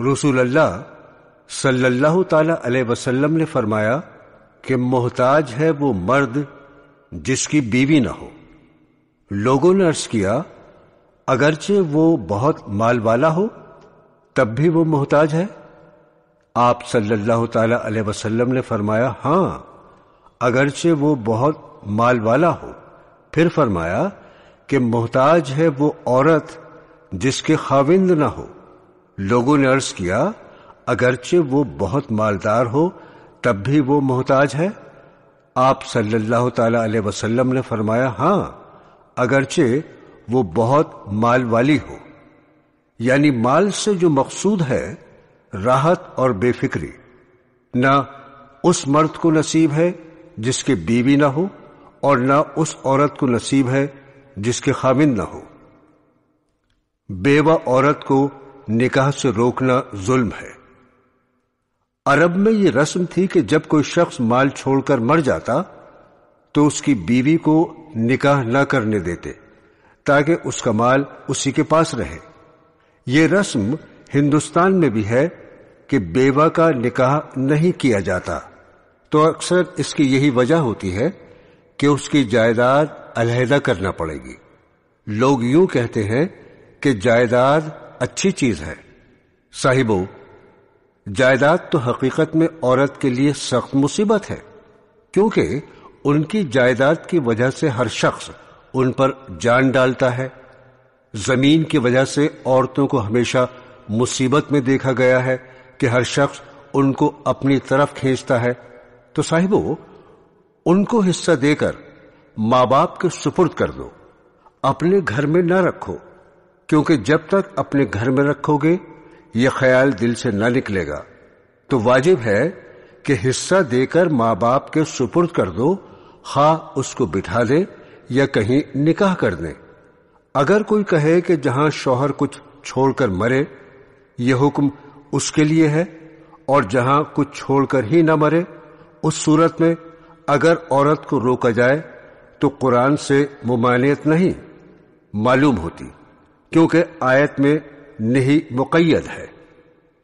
अल्लाह सल्लल्लाहु ताला अलैहि वसल्लम ने फरमाया कि मोहताज है वो मर्द जिसकी बीवी ना हो लोगों ने अर्ज किया अगरचे वो बहुत माल वाला हो तब भी वो मोहताज है आप सल्लल्लाहु ताला अलैहि वसल्लम ने फरमाया हाँ अगरचे वो बहुत माल वाला हो फिर फरमाया कि मोहताज है वो औरत जिसके खाविंद ना हो लोगों ने अर्ज किया अगरचे वो बहुत मालदार हो तब भी वो मोहताज है आप सल्लल्लाहु अलैहि वसल्लम ने फरमाया हाँ अगरचे वो बहुत माल वाली हो यानी माल से जो मकसूद है राहत और बेफिक्री ना उस मर्द को नसीब है जिसके बीवी ना हो और ना उस औरत को नसीब है जिसके खामिंद ना हो बेवा औरत को निकाह से रोकना जुल्म है अरब में यह रस्म थी कि जब कोई शख्स माल छोड़कर मर जाता तो उसकी बीवी को निकाह न करने देते ताकि उसका माल उसी के पास रहे यह रस्म हिंदुस्तान में भी है कि बेवा का निकाह नहीं किया जाता तो अक्सर इसकी यही वजह होती है कि उसकी जायदाद अलहदा करना पड़ेगी लोग यूं कहते हैं कि जायदाद अच्छी चीज है साहिबो जायदाद तो हकीकत में औरत के लिए सख्त मुसीबत है क्योंकि उनकी जायदाद की वजह से हर शख्स उन पर जान डालता है जमीन की वजह से औरतों को हमेशा मुसीबत में देखा गया है कि हर शख्स उनको अपनी तरफ खींचता है तो साहिबो उनको हिस्सा देकर मां बाप के सुपुर्द कर दो अपने घर में न रखो क्योंकि जब तक अपने घर में रखोगे यह ख्याल दिल से न निकलेगा तो वाजिब है कि हिस्सा देकर माँ बाप के सुपुर्द कर दो खा हाँ, उसको बिठा दे या कहीं निकाह कर दे अगर कोई कहे कि जहां शौहर कुछ छोड़कर मरे यह हुक्म उसके लिए है और जहां कुछ छोड़कर ही न मरे उस सूरत में अगर औरत को रोका जाए तो कुरान से मुमानियत नहीं मालूम होती क्योंकि आयत में नहीं मुकैद है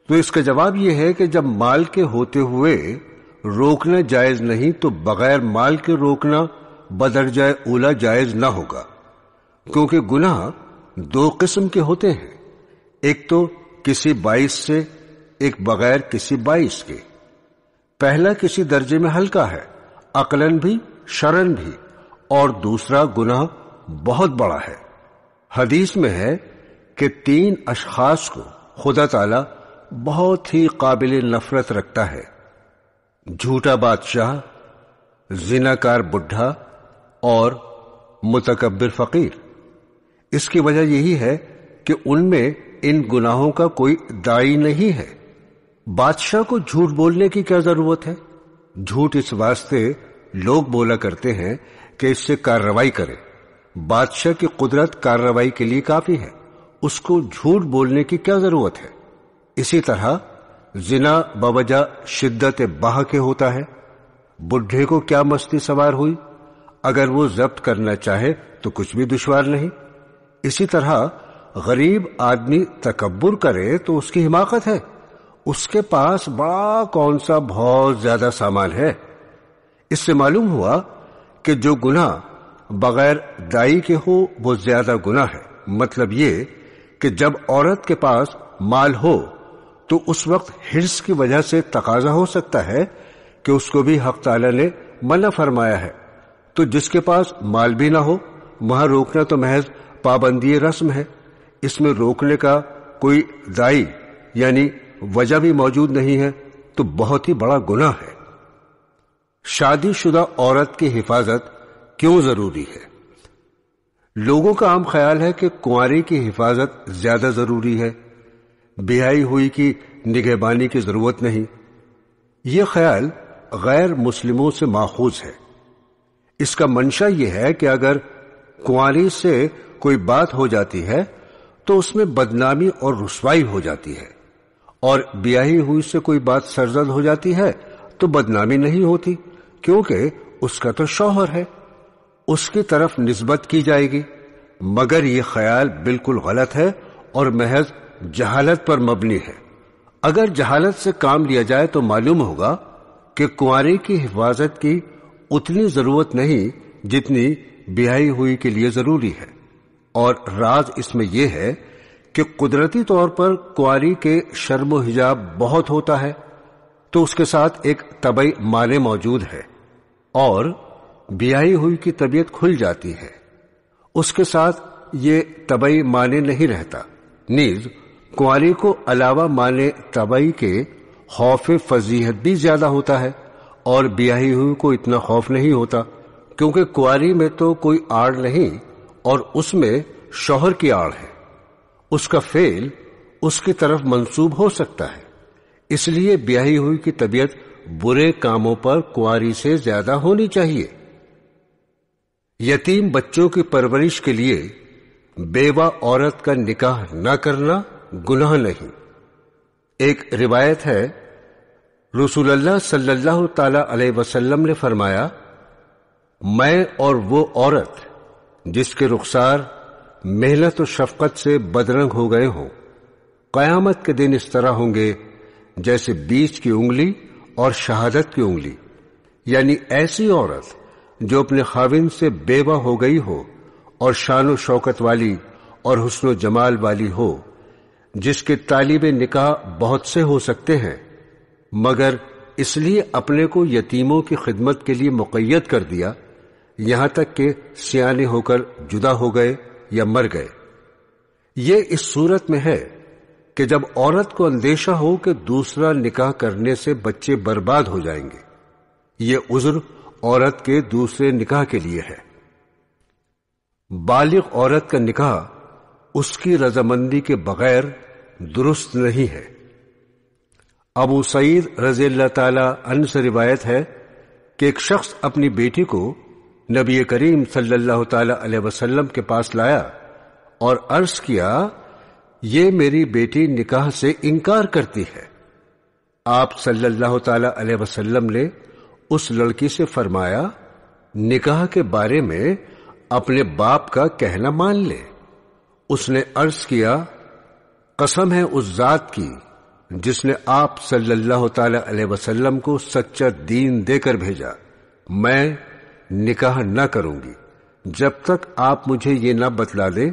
तो इसका जवाब यह है कि जब माल के होते हुए रोकना जायज नहीं तो बगैर माल के रोकना बदर जाए ओला जायज ना होगा क्योंकि गुनाह दो किस्म के होते हैं एक तो किसी बाईस से एक बगैर किसी बाईस के पहला किसी दर्जे में हल्का है अकलन भी शरण भी और दूसरा गुनाह बहुत बड़ा है हदीस में है कि तीन अशखास को खुदा ताला बहुत ही काबिल नफरत रखता है झूठा बादशाह जिनाकार बुढ़ा और मुतकबर फकीर इसकी वजह यही है कि उनमें इन गुनाहों का कोई दाई नहीं है बादशाह को झूठ बोलने की क्या जरूरत है झूठ इस वास्ते लोग बोला करते हैं कि इससे कार्रवाई करें बादशाह की कुदरत कार्रवाई के लिए काफी है उसको झूठ बोलने की क्या जरूरत है इसी तरह जिना बवजा शिद्दत बाह के होता है बुढ़े को क्या मस्ती सवार हुई अगर वो जब्त करना चाहे तो कुछ भी दुश्वार नहीं इसी तरह गरीब आदमी तकबर करे तो उसकी हिमाकत है उसके पास बड़ा कौन सा बहुत ज्यादा सामान है इससे मालूम हुआ कि जो गुना बगैर दाई के हो वो ज्यादा गुना है मतलब ये कि जब औरत के पास माल हो तो उस वक्त हिर्स की वजह से तकाजा हो सकता है कि उसको भी हक ताला ने मना फरमाया है तो जिसके पास माल भी ना हो वहां रोकना तो महज पाबंदी रस्म है इसमें रोकने का कोई दाई यानी वजह भी मौजूद नहीं है तो बहुत ही बड़ा गुना है शादीशुदा औरत की हिफाजत क्यों जरूरी है लोगों का आम ख्याल है कि कुंवारी की हिफाजत ज्यादा जरूरी है बेहाई हुई की निगहबानी की जरूरत नहीं यह ख्याल गैर मुस्लिमों से माखूज है इसका मंशा यह है कि अगर कुंवारी से कोई बात हो जाती है तो उसमें बदनामी और रसवाई हो जाती है और ब्याही हुई से कोई बात सरजद हो जाती है तो बदनामी नहीं होती क्योंकि उसका तो शौहर है उसकी तरफ नस्बत की जाएगी मगर ये ख्याल बिल्कुल गलत है और महज जहालत पर मबनी है अगर जहालत से काम लिया जाए तो मालूम होगा कि कुंवरे की हिफाजत की उतनी जरूरत नहीं जितनी ब्याई हुई के लिए जरूरी है और राज इसमें यह है कि कुदरती तौर पर कुंवारी के शर्म हिजाब बहुत होता है तो उसके साथ एक तबई माने मौजूद है और बियाई हुई की तबीयत खुल जाती है उसके साथ ये तबई माने नहीं रहता नीज कुआरी को अलावा माने तबई के खौफ फजीहत भी ज्यादा होता है और बियाही हुई को इतना खौफ नहीं होता क्योंकि कुआरी में तो कोई आड़ नहीं और उसमें शोहर की आड़ है उसका फेल उसकी तरफ मंसूब हो सकता है इसलिए ब्याही हुई की तबीयत बुरे कामों पर कुआरी से ज्यादा होनी चाहिए यतीम बच्चों की परवरिश के लिए बेवा औरत का निकाह न करना गुनाह नहीं एक रिवायत है रसूलुल्लाह सल्लल्लाहु ताला अलैहि वसल्लम ने फरमाया मैं और वो औरत जिसके रुखसार मेहनत और शफकत से बदरंग हो गए हों कयामत के दिन इस तरह होंगे जैसे बीच की उंगली और शहादत की उंगली यानी ऐसी औरत जो अपने खाविन से बेवा हो गई हो और शान शौकत वाली और हुसन जमाल वाली हो जिसके तालीब निकाह बहुत से हो सकते हैं मगर इसलिए अपने को यतीमों की खिदमत के लिए मुकैद कर दिया यहां तक कि सियाने होकर जुदा हो गए या मर गए ये इस सूरत में है कि जब औरत को अंदेशा हो कि दूसरा निकाह करने से बच्चे बर्बाद हो जाएंगे ये उज्र औरत के दूसरे निकाह के लिए है बालिग औरत का निकाह उसकी रजामंदी के बगैर दुरुस्त नहीं है अबू सईद तला अल्लाह से रिवायत है कि एक शख्स अपनी बेटी को नबी करीम सल्लल्लाहु अलैहि वसल्लम के पास लाया और अर्ज किया ये मेरी बेटी निकाह से इनकार करती है आप सल्लल्लाहु अलैहि वसल्लम ने उस लड़की से फरमाया निकाह के बारे में अपने बाप का कहना मान ले उसने अर्ज किया कसम है उस जात की जिसने आप सल्लल्लाहु अलैहि वसल्लम को सच्चा दीन देकर भेजा मैं निकाह न करूंगी जब तक आप मुझे ये न बतला दे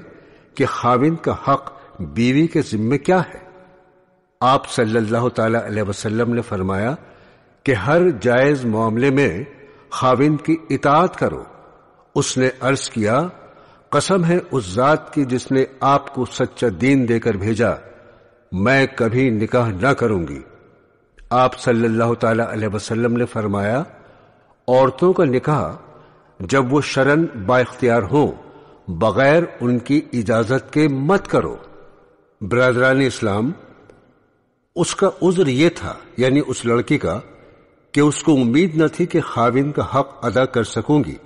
कि खाविंद का हक बीवी के जिम्मे क्या है आप सल्लल्लाहु अलैहि वसल्लम ने फरमाया कि हर जायज मामले में खाविंद की इतात करो उसने अर्ज किया कसम है उस जात की जिसने आपको सच्चा दीन देकर भेजा मैं कभी निकाह न करूंगी आप सल्लल्लाहु अलैहि वसल्लम ने फरमाया औरतों का निकाह जब वो शरण बाख्तियार हो बगैर उनकी इजाजत के मत करो बरदरान इस्लाम उसका उज्र ये था यानी उस लड़की का कि उसको उम्मीद न थी कि खाविन का हक अदा कर सकूंगी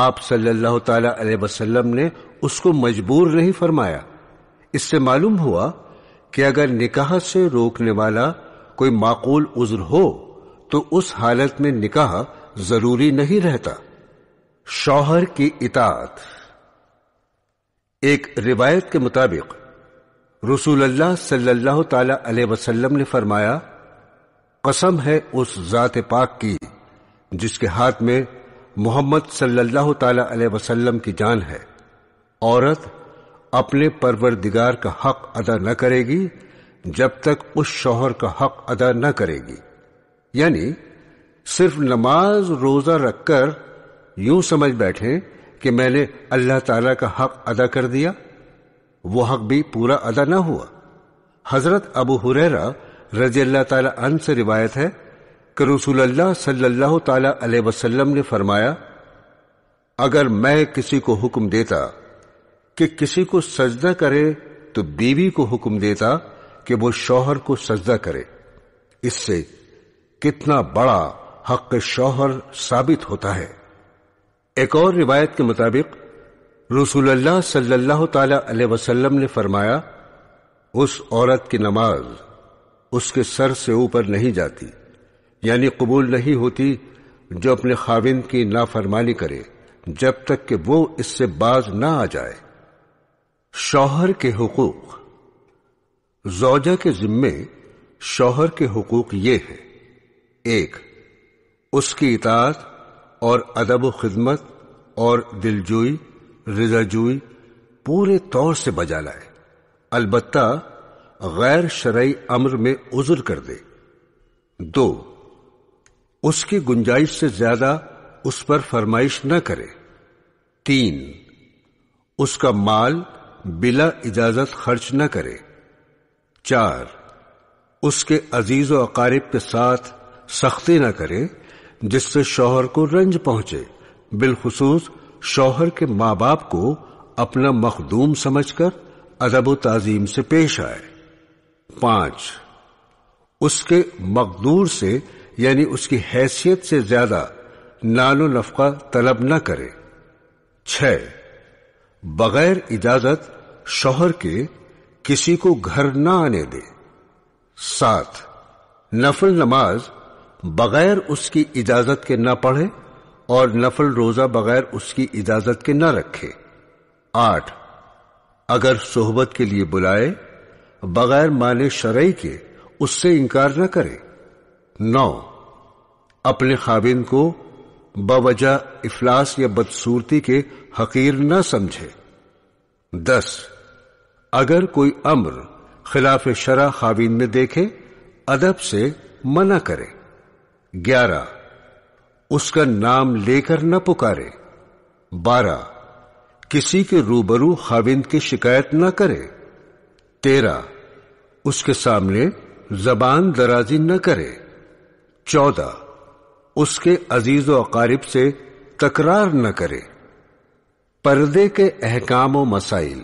आप सल्लल्लाहु अलैहि वसल्लम ने उसको मजबूर नहीं फरमाया इससे मालूम हुआ कि अगर निकाह से रोकने वाला कोई माकूल उज्र हो तो उस हालत में निकाह जरूरी नहीं रहता शौहर की इतात एक रिवायत के मुताबिक रसूलुल्लाह सल्लल्लाहु अलैहि वसल्लम ने फरमाया कसम है उस ज़ात पाक की जिसके हाथ में मोहम्मद सल्लल्लाहु अलैहि वसल्लम की जान है औरत अपने परवरदिगार का हक अदा न करेगी जब तक उस शौहर का हक अदा न करेगी यानी सिर्फ नमाज रोज़ा रखकर यूं समझ बैठे कि मैंने अल्लाह ताला का हक अदा कर दिया वो हक भी पूरा अदा न हुआ हजरत अबू हुररा रजी अल्लाह अन से रिवायत है कि अल्लाह सल्लल्लाहु ताला अलैहि वसल्लम ने फरमाया अगर मैं किसी को हुक्म देता कि किसी को सजदा करे तो बीवी को हुक्म देता कि वो शौहर को सजदा करे इससे कितना बड़ा हक शौहर साबित होता है एक और रिवायत के मुताबिक अल्लाह सल्लल्लाहु ताला अलैहि वसल्लम ने फरमाया उस औरत की नमाज़ उसके सर से ऊपर नहीं जाती यानी कबूल नहीं होती जो अपने खाविंद की नाफरमानी करे जब तक कि वो इससे बाज ना आ जाए शौहर के हकूक जौजा के जिम्मे शौहर के हकूक ये हैं एक उसकी इतात और अदब खिदमत और दिलजोई रिजाजुई पूरे तौर से बजा लाए अलबत्ता गैर शरय अमर में उजुर कर दे दो उसकी गुंजाइश से ज्यादा उस पर फरमाइश न करे तीन उसका माल बिला इजाजत खर्च न करे चार उसके अजीज व अकारिब के साथ सख्ती न करे जिससे शौहर को रंज पहुंचे बिलखसूस शोहर के मां बाप को अपना मखदूम समझकर अदब ताजीम से पेश आए पांच उसके मकदूर से यानी उसकी हैसियत से ज्यादा नानो नफका तलब न करे छ बगैर इजाजत शोहर के किसी को घर न आने दे सात नफल नमाज बगैर उसकी इजाजत के न पढ़े और नफल रोजा बगैर उसकी इजाजत के न रखे आठ अगर सोहबत के लिए बुलाए बगैर माने शरई के उससे इनकार न करे नौ अपने खाबिन को बवजह इफलास या बदसूरती के हकीर न समझे दस अगर कोई अम्र खिलाफ शरा खाबिन में देखे अदब से मना करे ग्यारह उसका नाम लेकर न पुकारे बारह किसी के रूबरू खाविंद की शिकायत न करे तेरह उसके सामने जबान दराजी न करे चौदह उसके अजीज व अकारिब से तकरार न करे पर्दे के अहकाम मसाइल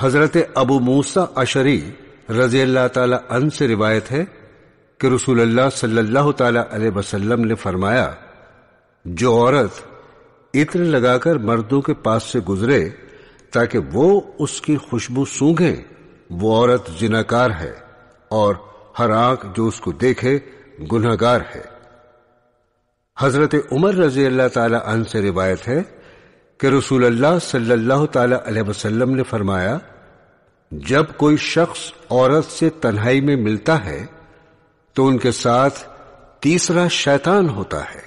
हजरत अबू मूसा अशरी रजी अल्लाह से रिवायत है कि रसूल सल्लाह सल्लल्लाहु ने फरमाया जो औरत इत्र लगाकर मर्दों के पास से गुजरे ताकि वो उसकी खुशबू सूंघे वो औरत जिनाकार है और हर आंख जो उसको देखे गुनहगार है हजरत उमर रजी अल्लाह तला से रिवायत है कि रसूल अल्लाह सल्लल्लाहु अलैहि वसल्लम ने फरमाया जब कोई शख्स औरत से तन्हाई में मिलता है तो उनके साथ तीसरा शैतान होता है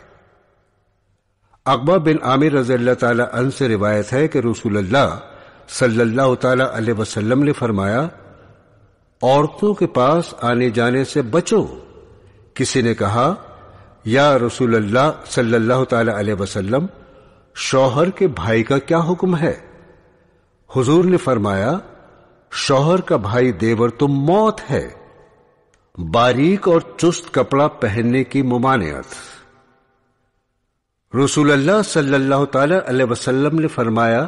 अकबा बिन आमिर रजील्ला तला से रिवायत है कि रसूल अल्लाह सल्लल्लाहु अलैहि वसल्लम ने फरमाया औरतों के पास आने जाने से बचो किसी ने कहा या रसूल अल्लाह सल्लल्लाहु अलैहि वसल्लम शौहर के भाई का क्या हुक्म है हुजूर ने फरमाया शौहर का भाई देवर तो मौत है बारीक और चुस्त कपड़ा पहनने की मुमानियत रसूल अल्लाह सल्लल्लाहु अलैहि वसल्लम ने फरमाया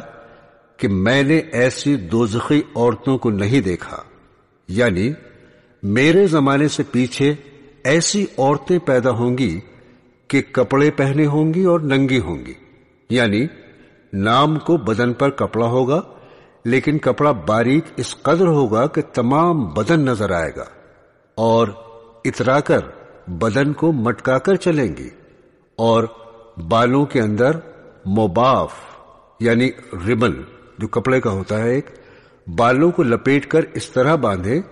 कि मैंने ऐसी दोजखी औरतों को नहीं देखा यानी मेरे जमाने से पीछे ऐसी औरतें पैदा होंगी कि कपड़े पहने होंगी और नंगी होंगी यानी नाम को बदन पर कपड़ा होगा लेकिन कपड़ा बारीक इस कदर होगा कि तमाम बदन नजर आएगा और इतराकर बदन को मटकाकर चलेंगी और बालों के अंदर मोबाफ यानी रिबन जो कपड़े का होता है एक बालों को लपेटकर इस तरह बांधे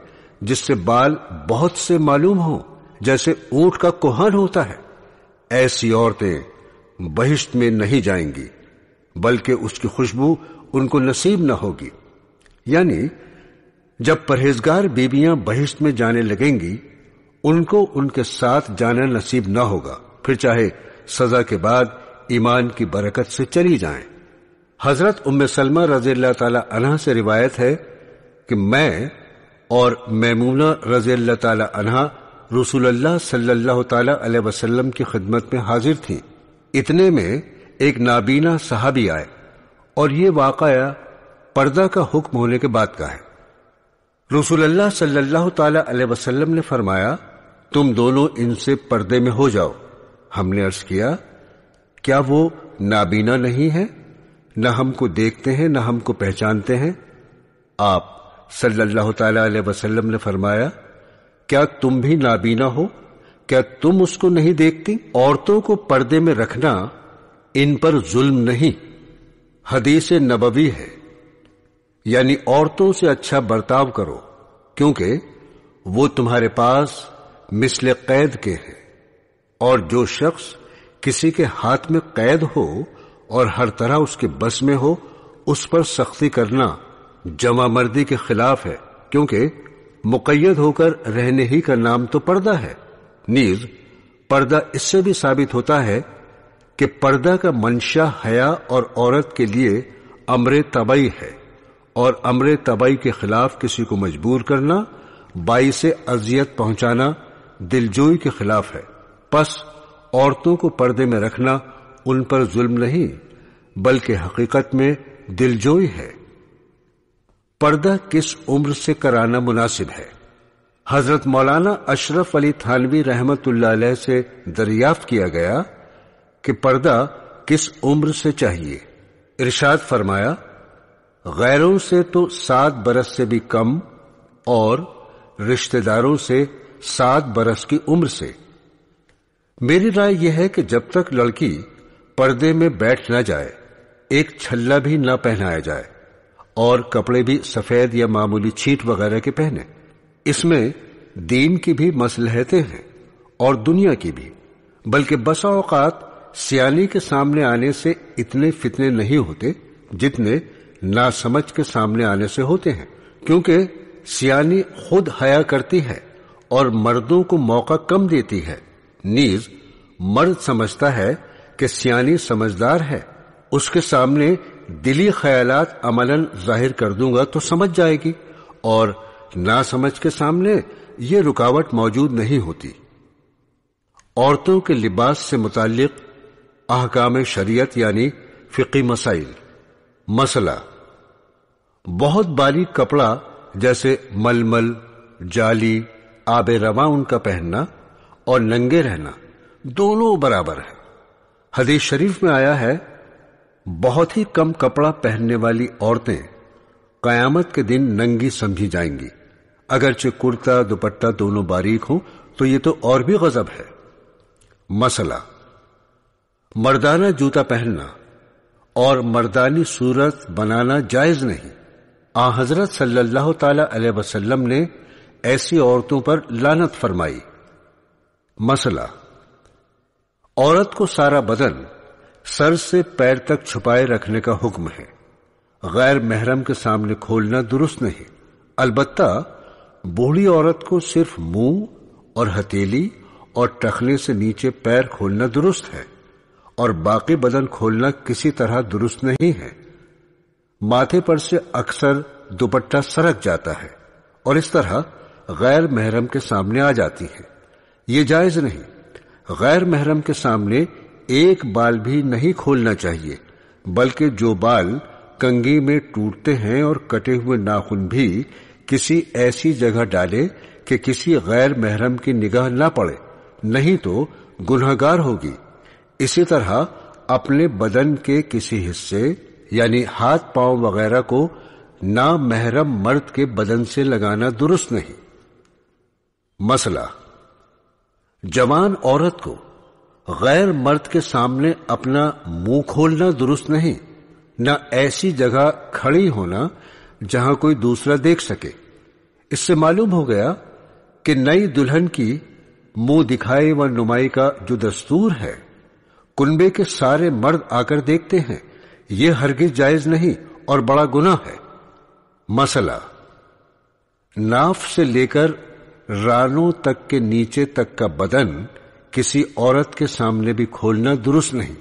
जिससे बाल बहुत से मालूम हो जैसे ऊंट का कुहन होता है ऐसी औरतें बहिष्ट में नहीं जाएंगी बल्कि उसकी खुशबू उनको नसीब न होगी यानी जब परहेजगार बीबियां बहिष्ट में जाने लगेंगी उनको उनके साथ जाना नसीब न होगा फिर चाहे सजा के बाद ईमान की बरकत से चली जाएं। हजरत उम्म सलमा रजील्ला तला से रिवायत है कि मैं और मैमूना रजील्ला तला रसूलुल्लाह सल्लल्लाहु अलैहि वसल्लम की खिदमत में हाजिर थी इतने में एक नाबीना साहबी आए और ये वाकया पर्दा का हुक्म होने के बाद का है रसूलुल्लाह सल्लल्लाहु ताला अलैहि वसल्लम ने फरमाया तुम दोनों इनसे पर्दे में हो जाओ हमने अर्ज किया क्या वो नाबीना नहीं है न हमको देखते हैं न हमको पहचानते हैं आप सल्लल्लाहु अलैहि वसल्लम ने फरमाया क्या तुम भी नाबीना हो क्या तुम उसको नहीं देखती औरतों को पर्दे में रखना इन पर जुल्म नहीं हदीस नबवी है यानी औरतों से अच्छा बर्ताव करो क्योंकि वो तुम्हारे पास मिसल कैद के हैं और जो शख्स किसी के हाथ में कैद हो और हर तरह उसके बस में हो उस पर सख्ती करना जमा मर्दी के खिलाफ है क्योंकि मुकैद होकर रहने ही का नाम तो पर्दा है नीज पर्दा इससे भी साबित होता है कि पर्दा का मंशा हया और औरत के लिए अमर तबई है और अमर तबई के खिलाफ किसी को मजबूर करना बाई से अजियत पहुंचाना दिलजोई के खिलाफ है पस औरतों को पर्दे में रखना उन पर जुल्म नहीं बल्कि हकीकत में दिलजोई है पर्दा किस उम्र से कराना मुनासिब है हजरत मौलाना अशरफ अली थानवी रहमत से दरियाफ्त किया गया कि पर्दा किस उम्र से चाहिए इरशाद फरमाया गैरों से तो सात बरस से भी कम और रिश्तेदारों से सात बरस की उम्र से मेरी राय यह है कि जब तक लड़की पर्दे में बैठ न जाए एक छल्ला भी न पहनाया जाए और कपड़े भी सफेद या मामूली छीट वगैरह के पहने इसमें दीन की भी मसलहतें हैं और दुनिया की भी बल्कि बसा औकात सियानी के सामने आने से इतने फितने नहीं होते जितने नासमझ के सामने आने से होते हैं क्योंकि सियानी खुद हया करती है और मर्दों को मौका कम देती है नीज मर्द समझता है कि सियानी समझदार है उसके सामने दिली ख्यालात अमलन जाहिर कर दूंगा तो समझ जाएगी और ना समझ के सामने ये रुकावट मौजूद नहीं होती औरतों के लिबास से मुतक अहकाम शरीयत यानी फ़िकी मसाइल मसला बहुत बारीक कपड़ा जैसे मलमल जाली आबे रवा उनका पहनना और नंगे रहना दोनों बराबर है हदीस शरीफ में आया है बहुत ही कम कपड़ा पहनने वाली औरतें कयामत के दिन नंगी समझी जाएंगी अगरचे कुर्ता दुपट्टा दोनों बारीक हो तो ये तो और भी गजब है मसला मर्दाना जूता पहनना और मर्दानी सूरत बनाना जायज नहीं आ हजरत सल्लल्लाहु अलैहि वसल्लम ने ऐसी औरतों पर लानत फरमाई मसला औरत को सारा बदन सर से पैर तक छुपाए रखने का हुक्म है गैर महरम के सामने खोलना दुरुस्त नहीं अलबत्ता बूढ़ी औरत को सिर्फ मुंह और हथेली और टखने से नीचे पैर खोलना दुरुस्त है और बाकी बदन खोलना किसी तरह दुरुस्त नहीं है माथे पर से अक्सर दुपट्टा सरक जाता है और इस तरह गैर महरम के सामने आ जाती है ये जायज नहीं गैर महरम के सामने एक बाल भी नहीं खोलना चाहिए बल्कि जो बाल कंगी में टूटते हैं और कटे हुए नाखून भी किसी ऐसी जगह डाले कि किसी गैर महरम की निगाह ना पड़े नहीं तो गुनहगार होगी इसी तरह अपने बदन के किसी हिस्से यानी हाथ पांव वगैरह को ना महरम मर्द के बदन से लगाना दुरुस्त नहीं मसला जवान औरत को गैर मर्द के सामने अपना मुंह खोलना दुरुस्त नहीं न ऐसी जगह खड़ी होना जहां कोई दूसरा देख सके इससे मालूम हो गया कि नई दुल्हन की मुंह दिखाई व नुमाई का जो दस्तूर है कुंबे के सारे मर्द आकर देखते हैं यह हरगिज जायज नहीं और बड़ा गुना है मसला नाफ से लेकर रानों तक के नीचे तक का बदन किसी औरत के सामने भी खोलना दुरुस्त नहीं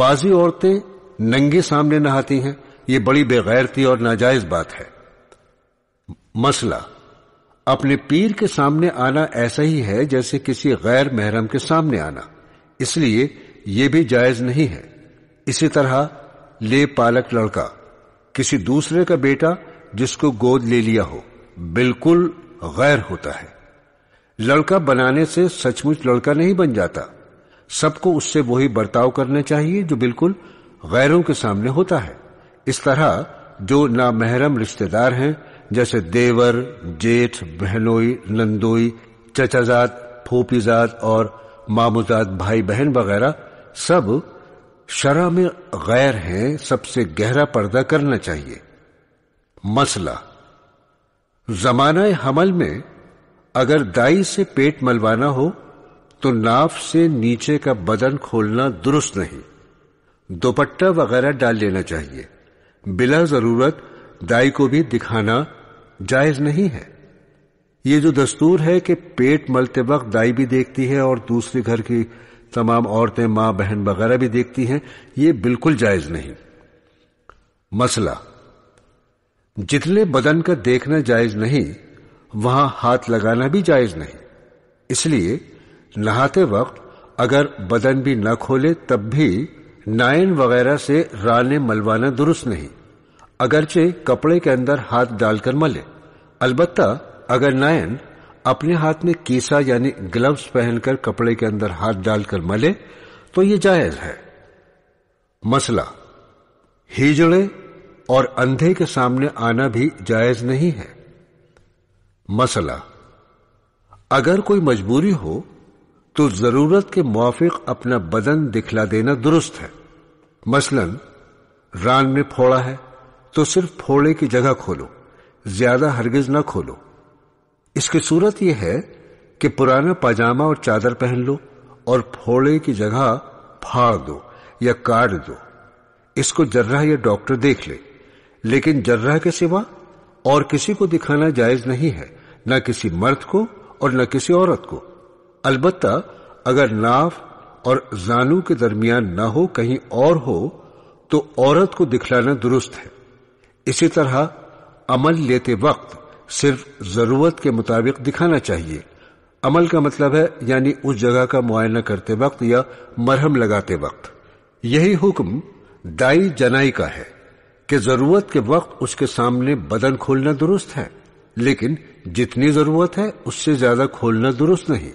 बाजी औरतें नंगे सामने नहाती हैं ये बड़ी बेगैरती और नाजायज बात है मसला अपने पीर के सामने आना ऐसा ही है जैसे किसी गैर महरम के सामने आना इसलिए यह भी जायज नहीं है इसी तरह ले पालक लड़का किसी दूसरे का बेटा जिसको गोद ले लिया हो बिल्कुल गैर होता है लड़का बनाने से सचमुच लड़का नहीं बन जाता सबको उससे वही बर्ताव करना चाहिए जो बिल्कुल गैरों के सामने होता है इस तरह जो नामहरम रिश्तेदार हैं जैसे देवर जेठ बहनोई नंदोई चचाजात फूपीजात और मामूजात भाई बहन वगैरह सब शरा में गैर हैं सबसे गहरा पर्दा करना चाहिए मसला जमाना हमल में अगर दाई से पेट मलवाना हो तो नाफ से नीचे का बदन खोलना दुरुस्त नहीं दोपट्टा वगैरह डाल लेना चाहिए बिला जरूरत दाई को भी दिखाना जायज नहीं है ये जो दस्तूर है कि पेट मलते वक्त दाई भी देखती है और दूसरे घर की तमाम औरतें मां बहन वगैरह भी देखती हैं ये बिल्कुल जायज नहीं मसला जितने बदन का देखना जायज नहीं वहां हाथ लगाना भी जायज नहीं इसलिए नहाते वक्त अगर बदन भी न खोले तब भी नायन वगैरह से राने मलवाना दुरुस्त नहीं अगरचे कपड़े के अंदर हाथ डालकर मले अलबत्ता अगर नायन अपने हाथ में कीसा यानी ग्लव्स पहनकर कपड़े के अंदर हाथ डालकर मले तो ये जायज है मसला हिजड़े और अंधे के सामने आना भी जायज नहीं है मसला अगर कोई मजबूरी हो तो जरूरत के मुआफिक अपना बदन दिखला देना दुरुस्त है मसलन रान में फोड़ा है तो सिर्फ फोड़े की जगह खोलो ज्यादा हरगिज ना खोलो इसकी सूरत यह है कि पुराना पाजामा और चादर पहन लो और फोड़े की जगह फाड़ दो या काट दो इसको जर्रा या डॉक्टर देख ले लेकिन जर्रा के सिवा और किसी को दिखाना जायज नहीं है न किसी मर्द को और न किसी औरत को अलबत्ता अगर नाव और जानू के दरमियान न हो कहीं और हो तो औरत को दिखलाना दुरुस्त है इसी तरह अमल लेते वक्त सिर्फ जरूरत के मुताबिक दिखाना चाहिए अमल का मतलब है यानी उस जगह का मुआयना करते वक्त या मरहम लगाते वक्त यही हुक्म दाई जनाई का है कि जरूरत के वक्त उसके सामने बदन खोलना दुरुस्त है लेकिन जितनी जरूरत है उससे ज्यादा खोलना दुरुस्त नहीं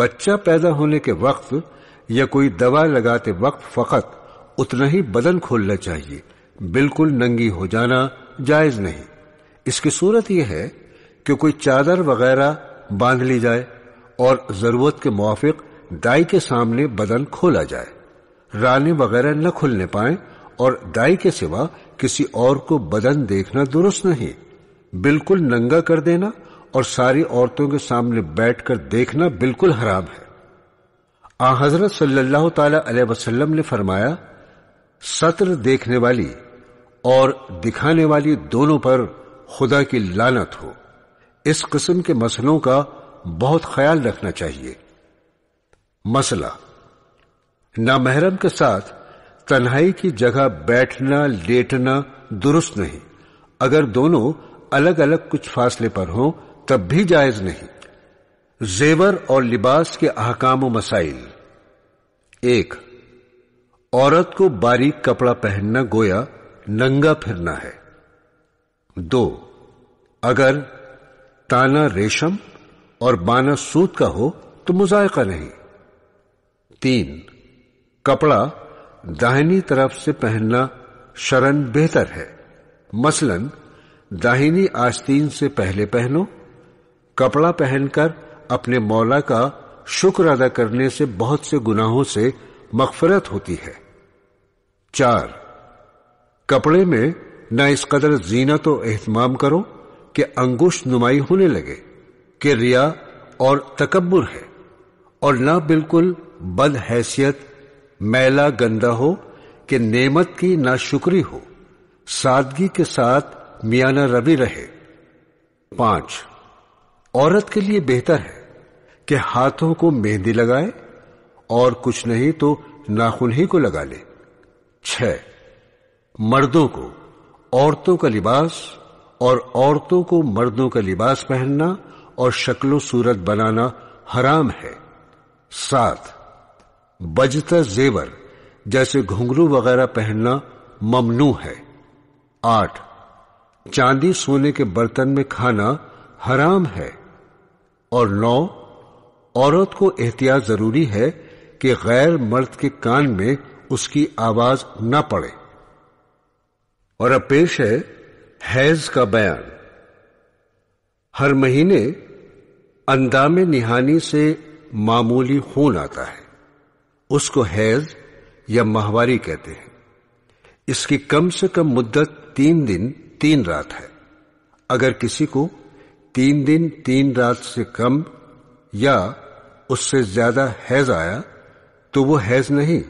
बच्चा पैदा होने के वक्त या कोई दवा लगाते वक्त फकत उतना ही बदन खोलना चाहिए बिल्कुल नंगी हो जाना जायज नहीं इसकी सूरत यह है कि कोई चादर वगैरह बांध ली जाए और जरूरत के मुआफिक दाई के सामने बदन खोला जाए रानी वगैरह न खुलने पाए और दाई के सिवा किसी और को बदन देखना दुरुस्त नहीं बिल्कुल नंगा कर देना और सारी औरतों के सामने बैठकर देखना बिल्कुल हराम है आ हजरत सल्लल्लाहु अलैहि वसल्लम ने फरमाया सत्र देखने वाली और दिखाने वाली दोनों पर खुदा की लानत हो इस किस्म के मसलों का बहुत ख्याल रखना चाहिए मसला नामहरम के साथ तन्हाई की जगह बैठना लेटना दुरुस्त नहीं अगर दोनों अलग अलग कुछ फासले पर हों तब भी जायज नहीं जेवर और लिबास के अहकाम मसाइल एक औरत को बारीक कपड़ा पहनना गोया नंगा फिरना है दो अगर ताना रेशम और बाना सूत का हो तो मुजायका नहीं तीन कपड़ा दाहिनी तरफ से पहनना शरण बेहतर है मसलन दाहिनी आस्तीन से पहले पहनो कपड़ा पहनकर अपने मौला का शुक्र अदा करने से बहुत से गुनाहों से मकफरत होती है चार कपड़े में न इस कदर जीना तो एहतमाम करो कि अंगुश नुमाई होने लगे कि रिया और तकबर है और न बिल्कुल बद हैसियत मैला गंदा हो कि नेमत की नाशुक्री हो सादगी के साथ मियाना रवि रहे पांच औरत के लिए बेहतर है कि हाथों को मेहंदी लगाए और कुछ नहीं तो नाखून ही को लगा ले छ मर्दों को औरतों का लिबास और औरतों को मर्दों का लिबास पहनना और शक्लो सूरत बनाना हराम है साथ बजता जेवर जैसे घुंघरू वगैरह पहनना ममनू है आठ चांदी सोने के बर्तन में खाना हराम है और नौ औरत को एहतियात जरूरी है कि गैर मर्द के कान में उसकी आवाज न पड़े और अब पेश है हैज का बयान हर महीने अंदामे निहानी से मामूली खून आता है उसको हैज या माहवारी कहते हैं इसकी कम से कम मुद्दत तीन दिन तीन रात है अगर किसी को तीन दिन तीन रात से कम या उससे ज्यादा हैज आया तो वो हैज नहीं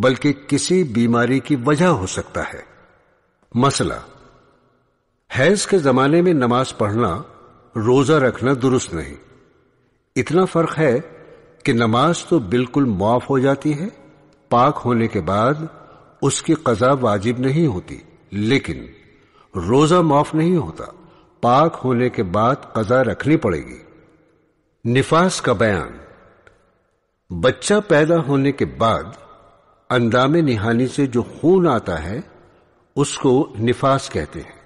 बल्कि किसी बीमारी की वजह हो सकता है मसला हैज के जमाने में नमाज पढ़ना रोजा रखना दुरुस्त नहीं इतना फर्क है कि नमाज तो बिल्कुल माफ हो जाती है पाक होने के बाद उसकी कजा वाजिब नहीं होती लेकिन रोजा माफ नहीं होता पाक होने के बाद कजा रखनी पड़ेगी निफास का बयान बच्चा पैदा होने के बाद अंदामे निहानी से जो खून आता है उसको निफास कहते हैं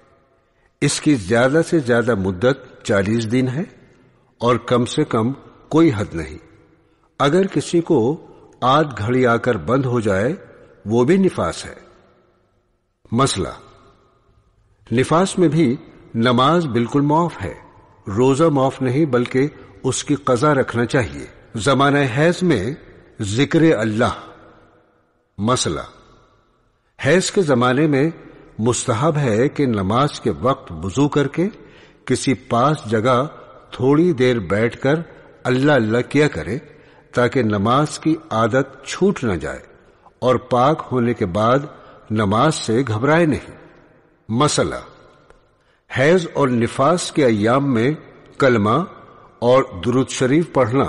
इसकी ज्यादा से ज्यादा मुद्दत चालीस दिन है और कम से कम कोई हद नहीं अगर किसी को आध घड़ी आकर बंद हो जाए वो भी निफास है मसला निफास में भी नमाज बिल्कुल मौफ है रोजा मौफ नहीं बल्कि उसकी कजा रखना चाहिए जमाना हैज में जिक्र अल्लाह मसला हैज के जमाने में मुस्तहब है कि नमाज के वक्त वजू करके किसी पास जगह थोड़ी देर बैठकर अल्लाह अल्लाह किया करे ताकि नमाज की आदत छूट न जाए और पाक होने के बाद नमाज से घबराए नहीं मसला हैज और निफास के अयाम में कलमा और दुरुद शरीफ पढ़ना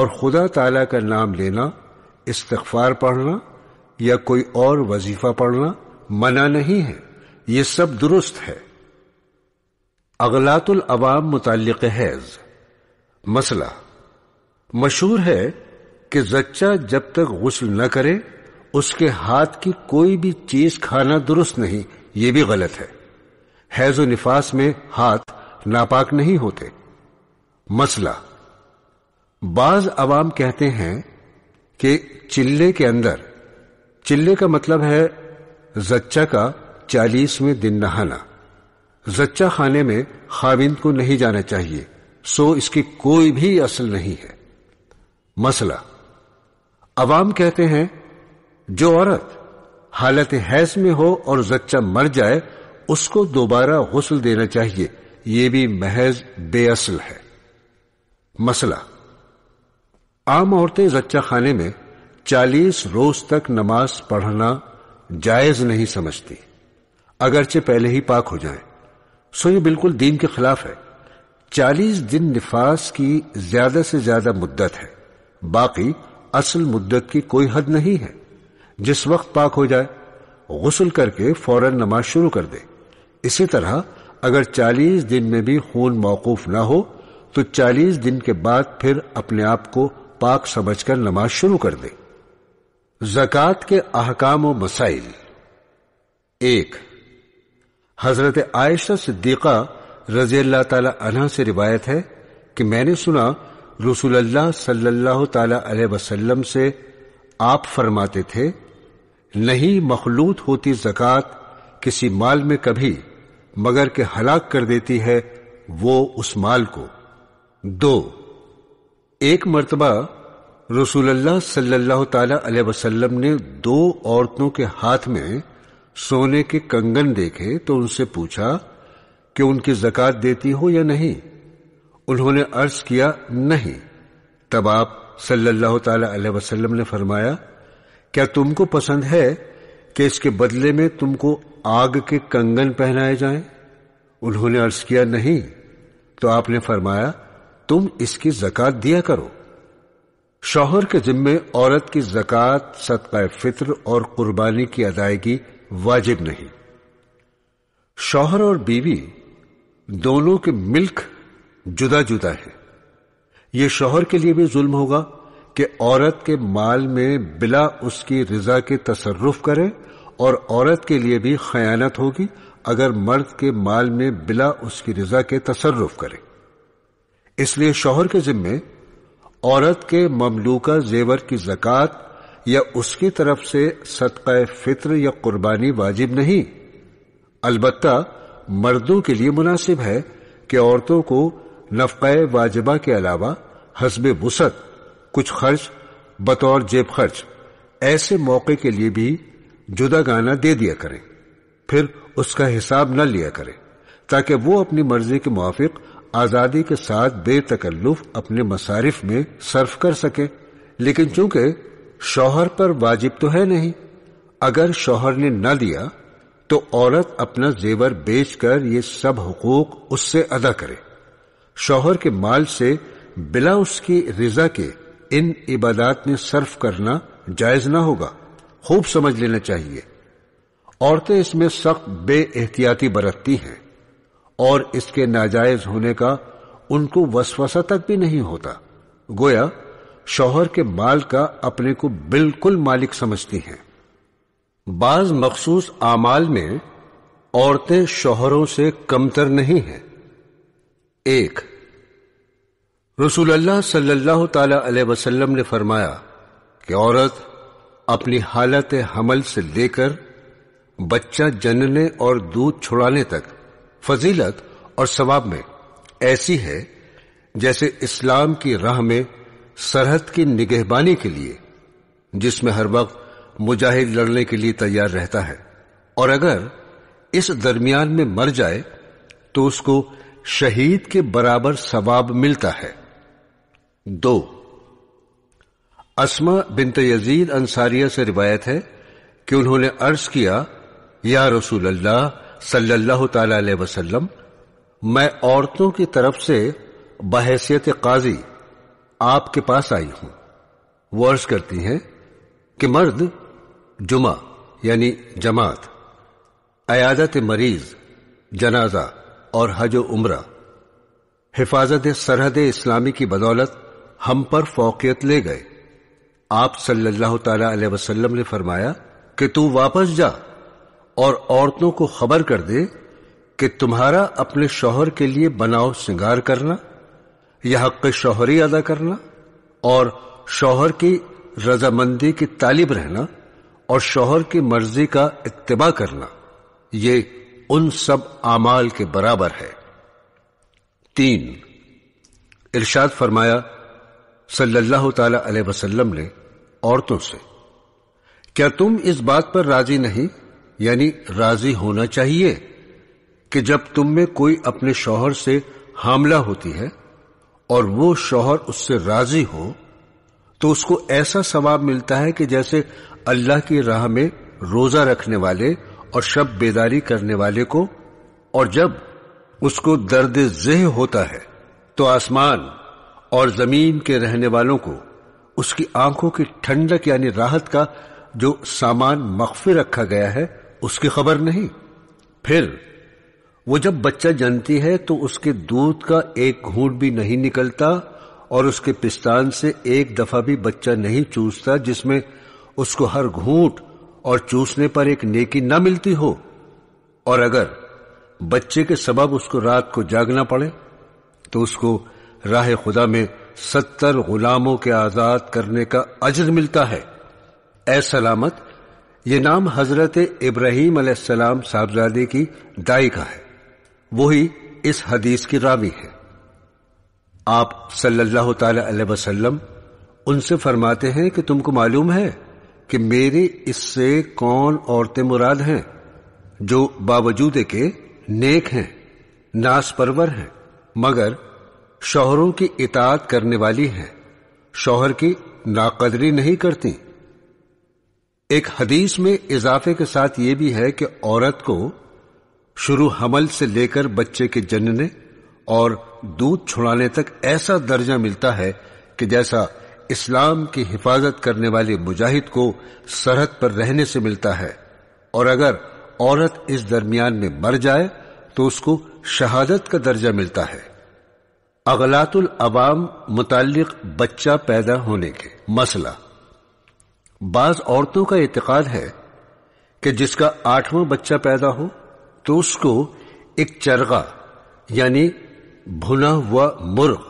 और खुदा ताला का नाम लेना इस्तफार पढ़ना या कोई और वजीफा पढ़ना मना नहीं है ये सब दुरुस्त है अगलातुल अवाम मुतल हैज मसला मशहूर है कि जच्चा जब तक गुस्ल न करे उसके हाथ की कोई भी चीज खाना दुरुस्त नहीं ये भी गलत है हैज निफास में हाथ नापाक नहीं होते मसला बाज अवाम कहते हैं कि चिल्ले के अंदर चिल्ले का मतलब है जच्चा का चालीसवें दिन नहाना जच्चा खाने में खाविंद को नहीं जाना चाहिए सो इसकी कोई भी असल नहीं है मसला अवाम कहते हैं जो औरत हालत हैज में हो और जच्चा मर जाए उसको दोबारा गसल देना चाहिए यह भी महज बेअसल है मसला आम औरतें जच्चा खाने में चालीस रोज तक नमाज पढ़ना जायज नहीं समझती अगरचे पहले ही पाक हो जाए सो ये बिल्कुल दीन के खिलाफ है चालीस दिन निफास की ज्यादा से ज्यादा मुद्दत है बाकी असल मुद्दत की कोई हद नहीं है जिस वक्त पाक हो जाए गुसल करके फौरन नमाज शुरू कर दे इसी तरह अगर 40 दिन में भी खून मौकूफ ना हो तो 40 दिन के बाद फिर अपने आप को पाक समझकर नमाज शुरू कर दे जक़ात के अहकाम व मसाइल एक हजरत आयशा सिद्दीक़ा रजी अल्लाह तला से रिवायत है कि मैंने सुना रसूलुल्लाह सल्लल्लाहु ताला अलैहि वसल्लम से आप फरमाते थे नहीं मखलूत होती जक़ात किसी माल में कभी मगर के हलाक कर देती है वो उस माल को दो एक मरतबा रसूलुल्लाह सल्लल्लाहु ताला अलैहि वसल्लम ने दो औरतों के हाथ में सोने के कंगन देखे तो उनसे पूछा कि उनकी जक़ात देती हो या नहीं उन्होंने अर्ज किया नहीं तब आप सल्लल्लाहु अलैहि वसल्लम ने फरमाया क्या तुमको पसंद है कि इसके बदले में तुमको आग के कंगन पहनाए जाएं? उन्होंने अर्ज किया नहीं तो आपने फरमाया तुम इसकी जक़ात दिया करो शौहर के जिम्मे औरत की जक़ात सदका फित्र और कुर्बानी की अदायगी वाजिब नहीं शौहर और बीवी दोनों के मिल्क जुदा जुदा है यह शोहर के लिए भी जुल्म होगा कि औरत के माल में बिला उसकी रजा के तसरफ करे और औरत के लिए भी खयानत होगी अगर मर्द के माल में बिला उसकी रजा के तसरफ करे इसलिए शोहर के जिम्मे औरत के ममलूका जेवर की जक़ात या उसकी तरफ से सदका फित्र या कुर्बानी वाजिब नहीं अलबत्ता मर्दों के लिए मुनासिब है कि औरतों को नफका वाजिबा के अलावा हसब वसत कुछ खर्च बतौर जेब खर्च ऐसे मौके के लिए भी जुदा गाना दे दिया करें फिर उसका हिसाब न लिया करें ताकि वो अपनी मर्जी के मुआफ़ आज़ादी के साथ बेतकल्लुफ अपने मसारिफ में सर्फ कर सके लेकिन चूंकि शौहर पर वाजिब तो है नहीं अगर शौहर ने न दिया तो औरत अपना जेवर बेचकर ये सब हकूक उससे अदा करे शौहर के माल से बिला उसकी रिजा के इन इबादत में सर्फ करना जायज ना होगा खूब समझ लेना चाहिए औरतें इसमें सख्त बे एहतियाती बरतती हैं और इसके नाजायज होने का उनको वसवसा तक भी नहीं होता गोया शौहर के माल का अपने को बिल्कुल मालिक समझती हैं बाज मखसूस आमाल में औरतें शौहरों से कमतर नहीं हैं एक रसूल अल्लाह सल्लल्लाहु अलैहि वसल्लम ने फरमाया कि औरत अपनी हालत हमल से लेकर बच्चा जनने और दूध छुड़ाने तक फजीलत और सवाब में ऐसी है जैसे इस्लाम की राह में सरहद की निगहबानी के लिए जिसमें हर वक्त मुजाहिद लड़ने के लिए तैयार रहता है और अगर इस दरमियान में मर जाए तो उसको शहीद के बराबर सवाब मिलता है दो असमा बिनत यजीद अंसारिया से रिवायत है कि उन्होंने अर्ज किया या रसूल अल्लाह सल्लल्लाहु अलैहि वसल्लम मैं औरतों की तरफ से बहसीत काजी आपके पास आई हूं वो अर्ज करती हैं कि मर्द जुमा यानी जमात अयादत मरीज जनाजा और हज उम्र हिफाजत सरहद इस्लामी की बदौलत हम पर फोकियत ले गए आप सल्लल्लाहु अलैहि वसल्लम ने फरमाया कि तू वापस जा और औरतों को खबर कर दे कि तुम्हारा अपने शौहर के लिए बनाओ श्रृंगार करना यह हक शौहरी अदा करना और शौहर की रजामंदी की तालिब रहना और शौहर की मर्जी का इतबा करना ये उन सब आमाल के बराबर है तीन इरशाद फरमाया सल्लल्लाहु ताला अलैहि वसल्लम ने औरतों से क्या तुम इस बात पर राजी नहीं यानी राजी होना चाहिए कि जब तुम में कोई अपने शौहर से हमला होती है और वो शौहर उससे राजी हो तो उसको ऐसा सवाब मिलता है कि जैसे अल्लाह की राह में रोजा रखने वाले और शब बेदारी करने वाले को और जब उसको दर्द जह होता है तो आसमान और जमीन के रहने वालों को उसकी आंखों की ठंडक यानी राहत का जो सामान मख्फी रखा गया है उसकी खबर नहीं फिर वो जब बच्चा जनती है तो उसके दूध का एक घूट भी नहीं निकलता और उसके पिस्तान से एक दफा भी बच्चा नहीं चूसता जिसमें उसको हर घूट और चूसने पर एक नेकी न मिलती हो और अगर बच्चे के सबब उसको रात को जागना पड़े तो उसको राह खुदा में सत्तर गुलामों के आजाद करने का अजर मिलता है ए सलामत ये नाम हजरत इब्राहिम अलैहिस्सलाम साहबजादे की दाई का है वही इस हदीस की रावी है आप सल्लल्लाहु अलैहि वसल्लम उनसे फरमाते हैं कि तुमको मालूम है कि मेरे इससे कौन औरतें मुराद हैं जो बावजूद के नेक हैं नासपरवर हैं मगर शोहरों की इतात करने वाली हैं शोहर की नाकदरी नहीं करती एक हदीस में इजाफे के साथ ये भी है कि औरत को शुरू हमल से लेकर बच्चे के जनने और दूध छुड़ाने तक ऐसा दर्जा मिलता है कि जैसा इस्लाम की हिफाजत करने वाले मुजाहिद को सरहद पर रहने से मिलता है और अगर औरत इस दरमियान में मर जाए तो उसको शहादत का दर्जा मिलता है अगलातुल अवाम मुतल बच्चा पैदा होने के मसला बाज औरतों का एतकाद है कि जिसका आठवां बच्चा पैदा हो तो उसको एक चरगा यानी भुना हुआ मुर्ग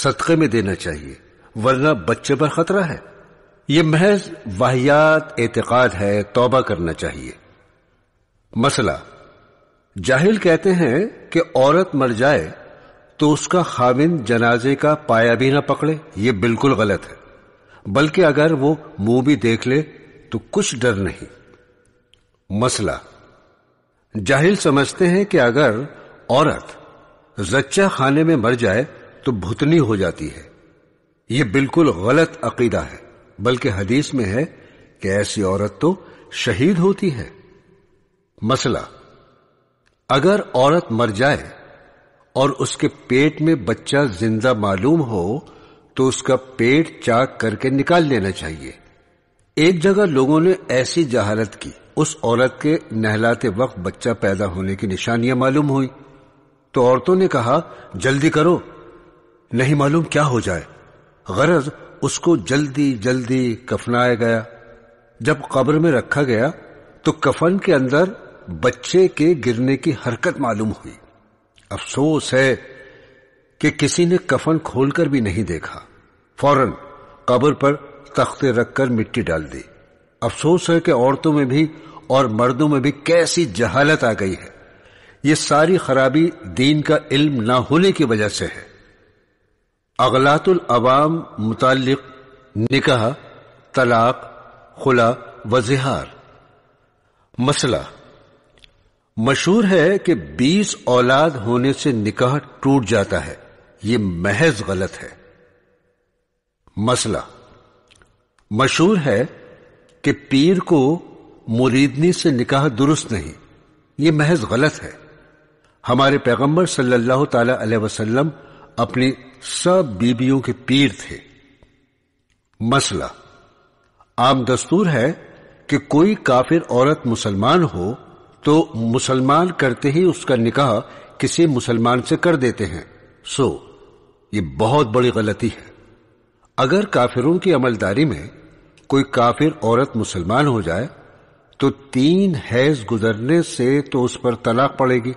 सदक़े में देना चाहिए वरना बच्चे पर खतरा है यह महज वाहियात एतकाद है तोबा करना चाहिए मसला जाहिल कहते हैं कि औरत मर जाए तो उसका खाविन जनाजे का पाया भी ना पकड़े ये बिल्कुल गलत है बल्कि अगर वो मुंह भी देख ले तो कुछ डर नहीं मसला जाहिल समझते हैं कि अगर औरत जच्चा खाने में मर जाए तो भुतनी हो जाती है ये बिल्कुल गलत अकीदा है बल्कि हदीस में है कि ऐसी औरत तो शहीद होती है मसला अगर औरत मर जाए और उसके पेट में बच्चा जिंदा मालूम हो तो उसका पेट चाक करके निकाल लेना चाहिए एक जगह लोगों ने ऐसी जहालत की उस औरत के नहलाते वक्त बच्चा पैदा होने की निशानियां मालूम हुई तो औरतों ने कहा जल्दी करो नहीं मालूम क्या हो जाए गरज उसको जल्दी जल्दी कफनाया गया जब कब्र में रखा गया तो कफन के अंदर बच्चे के गिरने की हरकत मालूम हुई अफसोस है कि किसी ने कफन खोलकर भी नहीं देखा फौरन कब्र पर तख्ते रखकर मिट्टी डाल दी अफसोस है कि औरतों में भी और मर्दों में भी कैसी जहालत आ गई है ये सारी खराबी दीन का इल्म ना होने की वजह से है अगलातुल अवाम मुतक निकाह तलाक खुला वजहार मसला मशहूर है कि 20 औलाद होने से निकाह टूट जाता है ये महज गलत है मसला मशहूर है कि पीर को मुरीदनी से निकाह दुरुस्त नहीं ये महज गलत है हमारे पैगंबर सल्लल्लाहु अलैहि वसल्लम अपनी सब बीबियों के पीर थे मसला आम दस्तूर है कि कोई काफिर औरत मुसलमान हो तो मुसलमान करते ही उसका निकाह किसी मुसलमान से कर देते हैं सो ये बहुत बड़ी गलती है अगर काफिरों की अमलदारी में कोई काफिर औरत मुसलमान हो जाए तो तीन हैज गुजरने से तो उस पर तलाक पड़ेगी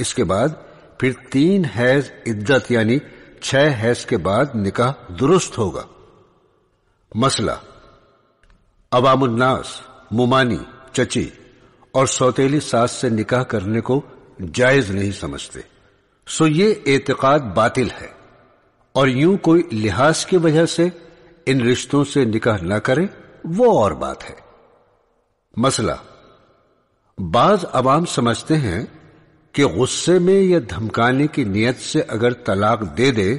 इसके बाद फिर तीन हैज इज्जत यानी छह हैस के बाद निकाह दुरुस्त होगा मसला अवामुन्नास मुमानी चची और सौतेली सास से निकाह करने को जायज नहीं समझते सो ये एतकाद बातिल है और यूं कोई लिहाज की वजह से इन रिश्तों से निकाह ना करें वो और बात है मसला बाज अवाम समझते हैं कि गुस्से में या धमकाने की नियत से अगर तलाक दे दे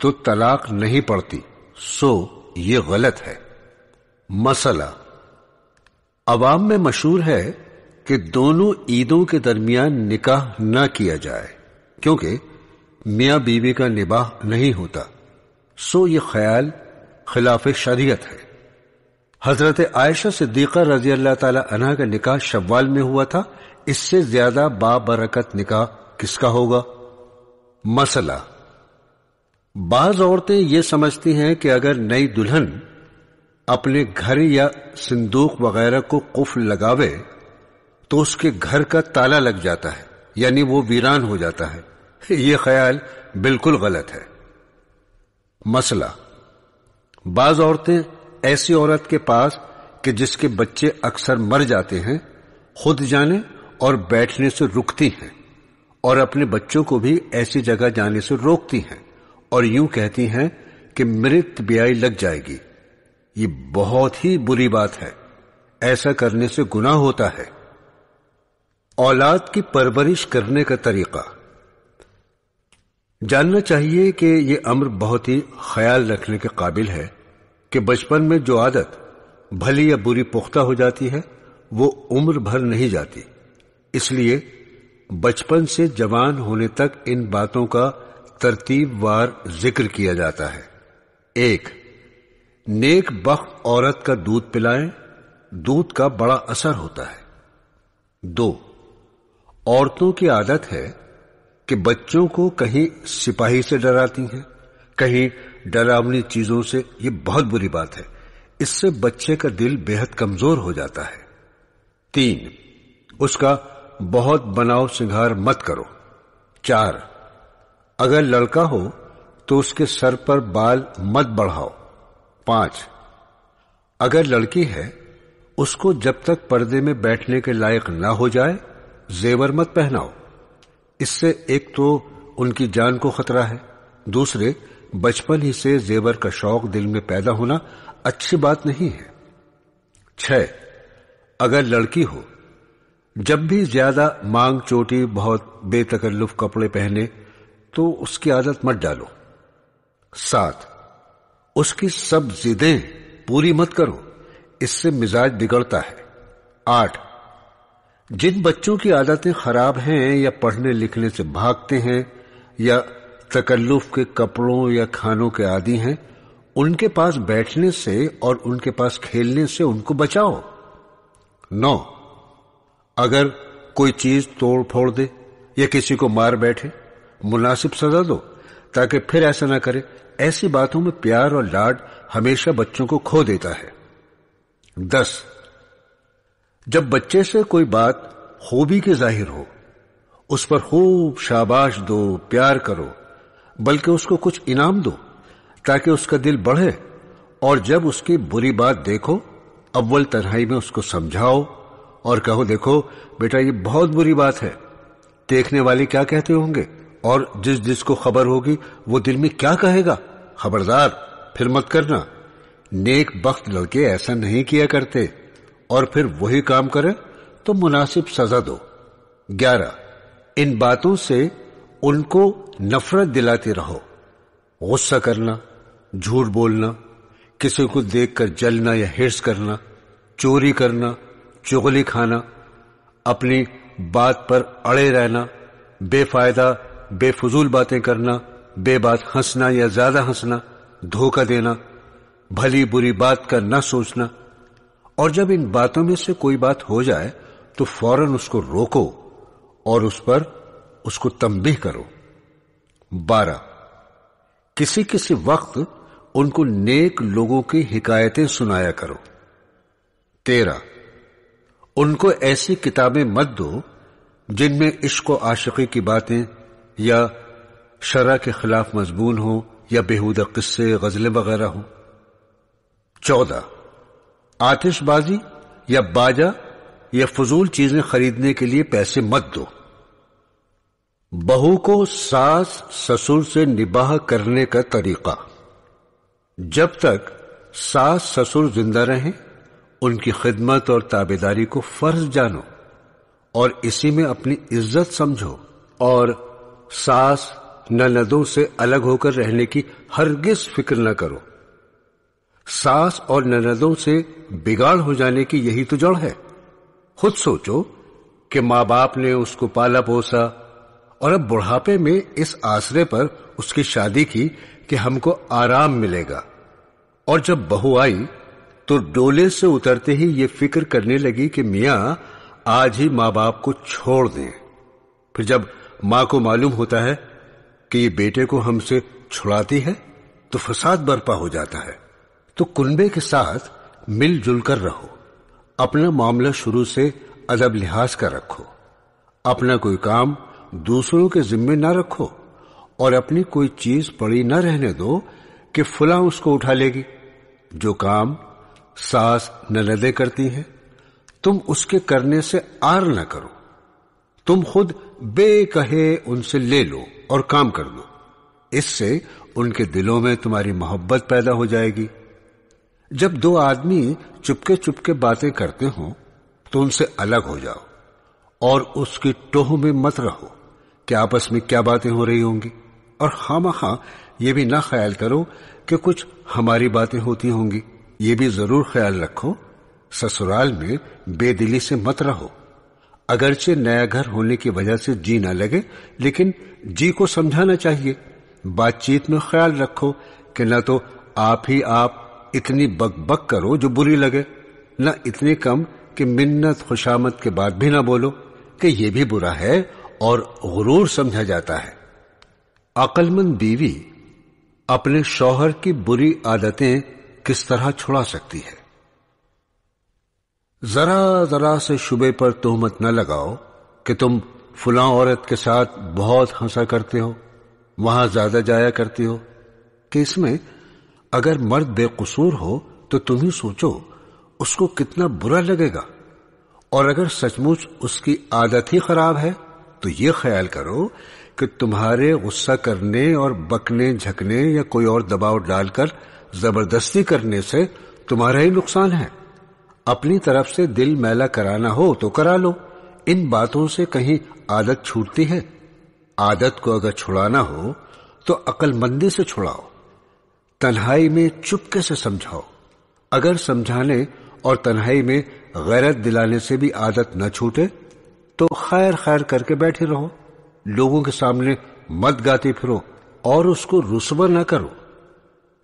तो तलाक नहीं पड़ती सो ये गलत है मसला अवाम में मशहूर है कि दोनों ईदों के दरमियान निकाह न किया जाए क्योंकि मियाँ बीवी का निबाह नहीं होता सो ये ख्याल खिलाफ शरीयत है हजरत आयशा सिद्दीक़ा रजी अल्लाह तला का निकाह शव्वाल में हुआ था इससे ज्यादा बाबरकत निकाह किसका होगा मसला बाज औरतें यह समझती हैं कि अगर नई दुल्हन अपने घर या सिंदूक वगैरह को कुफ लगावे तो उसके घर का ताला लग जाता है यानी वो वीरान हो जाता है ये ख्याल बिल्कुल गलत है मसला बाज औरतें ऐसी औरत के पास कि जिसके बच्चे अक्सर मर जाते हैं खुद जाने और बैठने से रुकती हैं और अपने बच्चों को भी ऐसी जगह जाने से रोकती हैं और यूं कहती हैं कि मृत ब्याई लग जाएगी ये बहुत ही बुरी बात है ऐसा करने से गुनाह होता है औलाद की परवरिश करने का तरीका जानना चाहिए कि यह अम्र बहुत ही ख्याल रखने के काबिल है कि बचपन में जो आदत भली या बुरी पुख्ता हो जाती है वो उम्र भर नहीं जाती इसलिए बचपन से जवान होने तक इन बातों का वार जिक्र किया जाता है एक नेक बख औरत का दूध पिलाएं दूध का बड़ा असर होता है दो औरतों की आदत है कि बच्चों को कहीं सिपाही से डराती हैं कहीं डरावनी चीजों से यह बहुत बुरी बात है इससे बच्चे का दिल बेहद कमजोर हो जाता है तीन उसका बहुत बनाव सिंगार मत करो चार अगर लड़का हो तो उसके सर पर बाल मत बढ़ाओ पांच अगर लड़की है उसको जब तक पर्दे में बैठने के लायक ना हो जाए जेवर मत पहनाओ इससे एक तो उनकी जान को खतरा है दूसरे बचपन ही से जेवर का शौक दिल में पैदा होना अच्छी बात नहीं है छह अगर लड़की हो जब भी ज्यादा मांग चोटी बहुत बेतकल्लुफ कपड़े पहने तो उसकी आदत मत डालो साथ उसकी सब जिदें पूरी मत करो इससे मिजाज बिगड़ता है आठ जिन बच्चों की आदतें खराब हैं या पढ़ने लिखने से भागते हैं या तकल्लुफ के कपड़ों या खानों के आदि हैं उनके पास बैठने से और उनके पास खेलने से उनको बचाओ नौ अगर कोई चीज तोड़ फोड़ दे या किसी को मार बैठे मुनासिब सजा दो ताकि फिर ऐसा ना करे ऐसी बातों में प्यार और लाड हमेशा बच्चों को खो देता है दस जब बच्चे से कोई बात खूबी के जाहिर हो उस पर खूब शाबाश दो प्यार करो बल्कि उसको कुछ इनाम दो ताकि उसका दिल बढ़े और जब उसकी बुरी बात देखो अव्वल तन्हाई में उसको समझाओ और कहो देखो बेटा ये बहुत बुरी बात है देखने वाले क्या कहते होंगे और जिस जिसको खबर होगी वो दिल में क्या कहेगा खबरदार फिर मत करना नेक बख्त लड़के ऐसा नहीं किया करते और फिर वही काम करे तो मुनासिब सजा दो ग्यारह इन बातों से उनको नफरत दिलाते रहो गुस्सा करना झूठ बोलना किसी को देखकर जलना या हिर्स करना चोरी करना चुगली खाना अपनी बात पर अड़े रहना बेफायदा बेफजूल बातें करना बेबात हंसना या ज्यादा हंसना धोखा देना भली बुरी बात का न सोचना और जब इन बातों में से कोई बात हो जाए तो फौरन उसको रोको और उस पर उसको तंबीह करो बारह किसी किसी वक्त उनको नेक लोगों की हिकायतें सुनाया करो तेरह उनको ऐसी किताबें मत दो जिनमें इश्क आशिकी की बातें या शरा के खिलाफ मजबून हो या बेहूद किस्से गजलें वगैरह हो चौदह आतिशबाजी या बाजा या फजूल चीजें खरीदने के लिए पैसे मत दो बहू को सास ससुर से निबाह करने का तरीका जब तक सास ससुर जिंदा रहें उनकी खिदमत और ताबेदारी को फर्ज जानो और इसी में अपनी इज्जत समझो और सास ननदों से अलग होकर रहने की हरगिज फिक्र न करो सास और ननदों से बिगाड़ हो जाने की यही तो जड़ है खुद सोचो कि माँ बाप ने उसको पाला पोसा और अब बुढ़ापे में इस आसरे पर उसकी शादी की कि हमको आराम मिलेगा और जब बहू आई तो डोले से उतरते ही ये फिक्र करने लगी कि मियाँ आज ही माँ बाप को छोड़ दें फिर जब माँ को मालूम होता है कि ये बेटे को हमसे छुड़ाती है तो फसाद बर्पा हो जाता है तो कुनबे के साथ मिलजुल कर रहो अपना मामला शुरू से अदब लिहाज का रखो अपना कोई काम दूसरों के जिम्मे ना रखो और अपनी कोई चीज पड़ी ना रहने दो कि फुला उसको उठा लेगी जो काम सास नलदे करती हैं तुम उसके करने से आर न करो तुम खुद बेकहे उनसे ले लो और काम कर दो इससे उनके दिलों में तुम्हारी मोहब्बत पैदा हो जाएगी जब दो आदमी चुपके चुपके बातें करते हो तो उनसे अलग हो जाओ और उसकी टोह में मत रहो कि आपस में क्या बातें हो रही होंगी और खामा हाँ ये भी ना ख्याल करो कि कुछ हमारी बातें होती होंगी ये भी जरूर ख्याल रखो ससुराल में बेदिली से मत रहो अगरचे नया घर होने की वजह से जी ना लगे लेकिन जी को समझाना चाहिए बातचीत में ख्याल रखो कि ना तो आप ही आप इतनी बक बक करो जो बुरी लगे ना इतने कम कि मिन्नत खुशामत के बाद भी ना बोलो कि यह भी बुरा है और गुरूर समझा जाता है अकलमंद बीवी अपने शौहर की बुरी आदतें किस तरह छुड़ा सकती है जरा जरा से शुबे पर तोहमत न लगाओ कि तुम फुला औरत के साथ बहुत हंसा करते हो वहां ज्यादा जाया करती हो कि इसमें अगर मर्द बेकसूर हो तो तुम ही सोचो उसको कितना बुरा लगेगा और अगर सचमुच उसकी आदत ही खराब है तो ये ख्याल करो कि तुम्हारे गुस्सा करने और बकने झकने या कोई और दबाव डालकर जबरदस्ती करने से तुम्हारा ही नुकसान है अपनी तरफ से दिल मैला कराना हो तो करा लो इन बातों से कहीं आदत छूटती है आदत को अगर छुड़ाना हो तो अकलमंदी से छुड़ाओ तन्हाई में चुपके से समझाओ अगर समझाने और तन्हाई में गैरत दिलाने से भी आदत न छूटे तो खैर खैर करके बैठे रहो लोगों के सामने मत गाते फिरो और उसको रुसवा न करो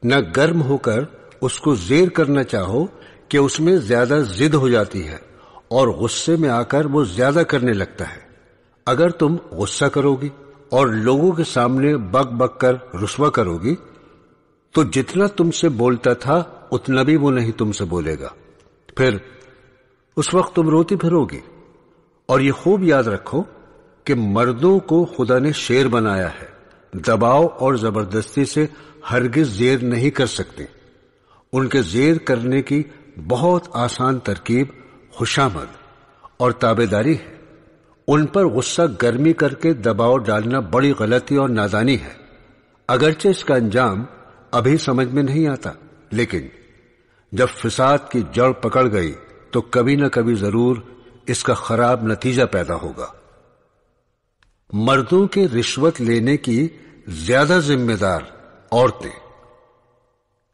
न गर्म होकर उसको जेर करना चाहो कि उसमें ज्यादा जिद हो जाती है और गुस्से में आकर वो ज्यादा करने लगता है अगर तुम गुस्सा करोगी और लोगों के सामने बक बक कर रुसवा करोगी तो जितना तुमसे बोलता था उतना भी वो नहीं तुमसे बोलेगा फिर उस वक्त तुम रोती फिरोगी और ये खूब याद रखो कि मर्दों को खुदा ने शेर बनाया है दबाव और जबरदस्ती से हरगिज जेर नहीं कर सकते उनके जेर करने की बहुत आसान तरकीब खुशामद और ताबेदारी है उन पर गुस्सा गर्मी करके दबाव डालना बड़ी गलती और नादानी है अगरचे इसका अंजाम अभी समझ में नहीं आता लेकिन जब फिसाद की जड़ पकड़ गई तो कभी ना कभी जरूर इसका खराब नतीजा पैदा होगा मर्दों के रिश्वत लेने की ज्यादा जिम्मेदार औरतें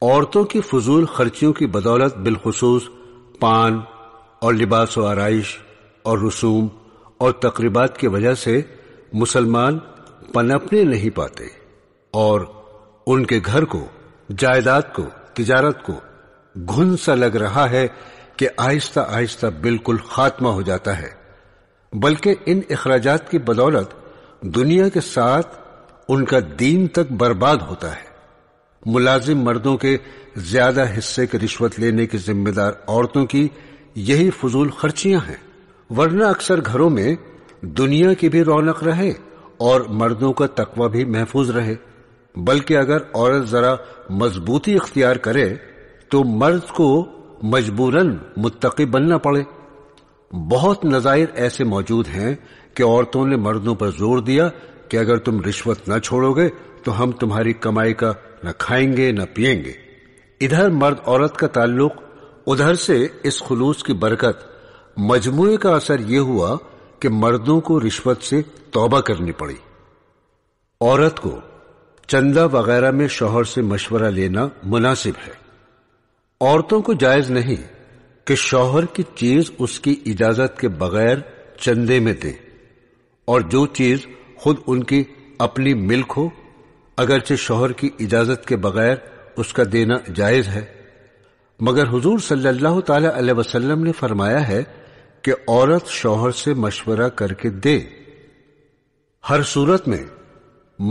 औरतों की फजूल खर्चियों की बदौलत बिलखसूस पान और लिबास व आरइश और रसूम और तकरीबात की वजह से मुसलमान पनपने नहीं पाते और उनके घर को जायदाद को तिजारत को घुन सा लग रहा है कि आहिस्ता आहिस्ता बिल्कुल खात्मा हो जाता है बल्कि इन अखराज की बदौलत दुनिया के साथ उनका दीन तक बर्बाद होता है मुलाजिम मर्दों के ज्यादा हिस्से की रिश्वत लेने की जिम्मेदार औरतों की यही फजूल खर्चियां हैं वरना अक्सर घरों में दुनिया की भी रौनक रहे और मर्दों का तकवा भी महफूज रहे बल्कि अगर औरत जरा मजबूती इख्तियार करे तो मर्द को मजबूरन मुतकी बनना पड़े बहुत नज़ायर ऐसे मौजूद हैं कि औरतों ने मर्दों पर जोर दिया कि अगर तुम रिश्वत न छोड़ोगे तो हम तुम्हारी कमाई का न खाएंगे न पिएंगे इधर मर्द औरत का ताल्लुक उधर से इस खुलूस की बरकत मजमु का असर यह हुआ कि मर्दों को रिश्वत से तौबा करनी पड़ी औरत को चंदा वगैरह में शोहर से मशवरा लेना मुनासिब है औरतों को जायज नहीं कि शोहर की चीज उसकी इजाजत के बगैर चंदे में दे और जो चीज खुद उनकी अपनी मिल्क हो अगरचे शोहर की इजाजत के बगैर उसका देना जायज है मगर हुजूर सल्लल्लाहु अलैहि वसल्लम ने फरमाया है कि औरत शोहर से मशवरा करके दे हर सूरत में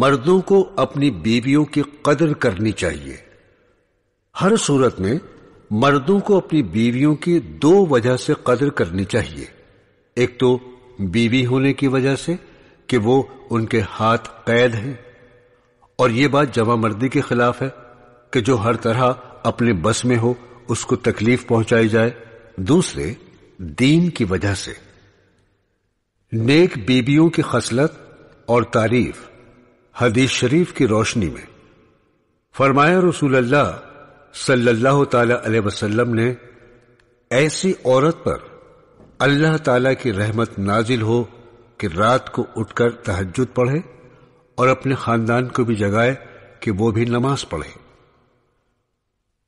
मर्दों को अपनी बीवियों की कदर करनी चाहिए हर सूरत में मर्दों को अपनी बीवियों की दो वजह से कदर करनी चाहिए एक तो बीवी होने की वजह से कि वो उनके हाथ कैद हैं और ये बात मर्दी के खिलाफ है कि जो हर तरह अपने बस में हो उसको तकलीफ पहुंचाई जाए दूसरे दीन की वजह से नेक बीबियों की खसलत और तारीफ हदीस शरीफ की रोशनी में फरमाया रसूल अल्लाह सल्लल्लाहु अलैहि वसल्लम ने ऐसी औरत पर अल्लाह ताला की रहमत नाजिल हो कि रात को उठकर तहज्जुद पढ़े और अपने खानदान को भी जगाए कि वो भी नमाज पढ़े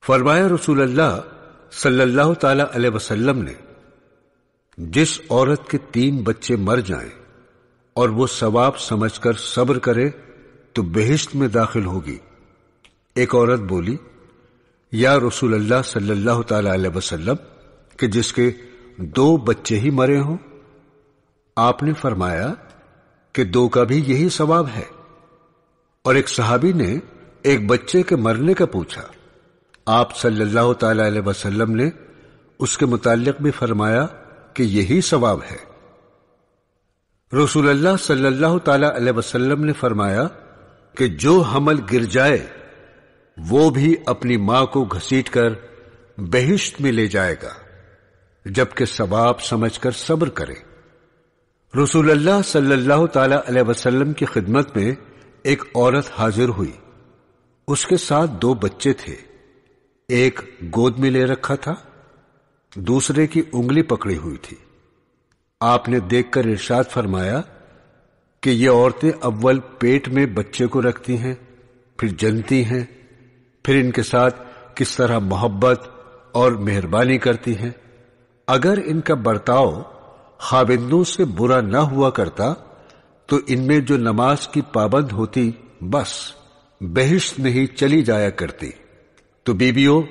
फरमाया रसूल अल्लाह सल्लल्लाहु ताला अलैहि वसल्लम ने जिस औरत के तीन बच्चे मर जाएं और वो सवाब समझकर सब्र करे तो बेहिश्त में दाखिल होगी एक औरत बोली या रसूल अल्लाह सल्लल्लाहु ताला अलैहि वसल्लम कि जिसके दो बच्चे ही मरे हों आपने फरमाया कि दो का भी यही सवाब है और एक सहाबी ने एक बच्चे के मरने का पूछा आप सल्लल्लाहु अलैहि वसल्लम ने उसके मुतालिक भी फरमाया कि यही सवाब है रसूलल्लाह सल्लल्लाहु अलैहि वसल्लम ने फरमाया कि जो हमल गिर जाए वो भी अपनी मां को घसीट कर बहिश्त में ले जाएगा जबकि सवाब समझकर सब्र करे रसूलुल्लाह सल्लल्लाहु अलैहि वसल्लम की खिदमत में एक औरत हाजिर हुई उसके साथ दो बच्चे थे एक गोद में ले रखा था दूसरे की उंगली पकड़ी हुई थी आपने देखकर इरशाद फरमाया कि ये औरतें अव्वल पेट में बच्चे को रखती हैं फिर जनती हैं फिर इनके साथ किस तरह मोहब्बत और मेहरबानी करती हैं अगर इनका बर्ताव खाविंदों से बुरा न हुआ करता तो इनमें जो नमाज की पाबंद होती बस बहिश नहीं चली जाया करती तो बीबीओ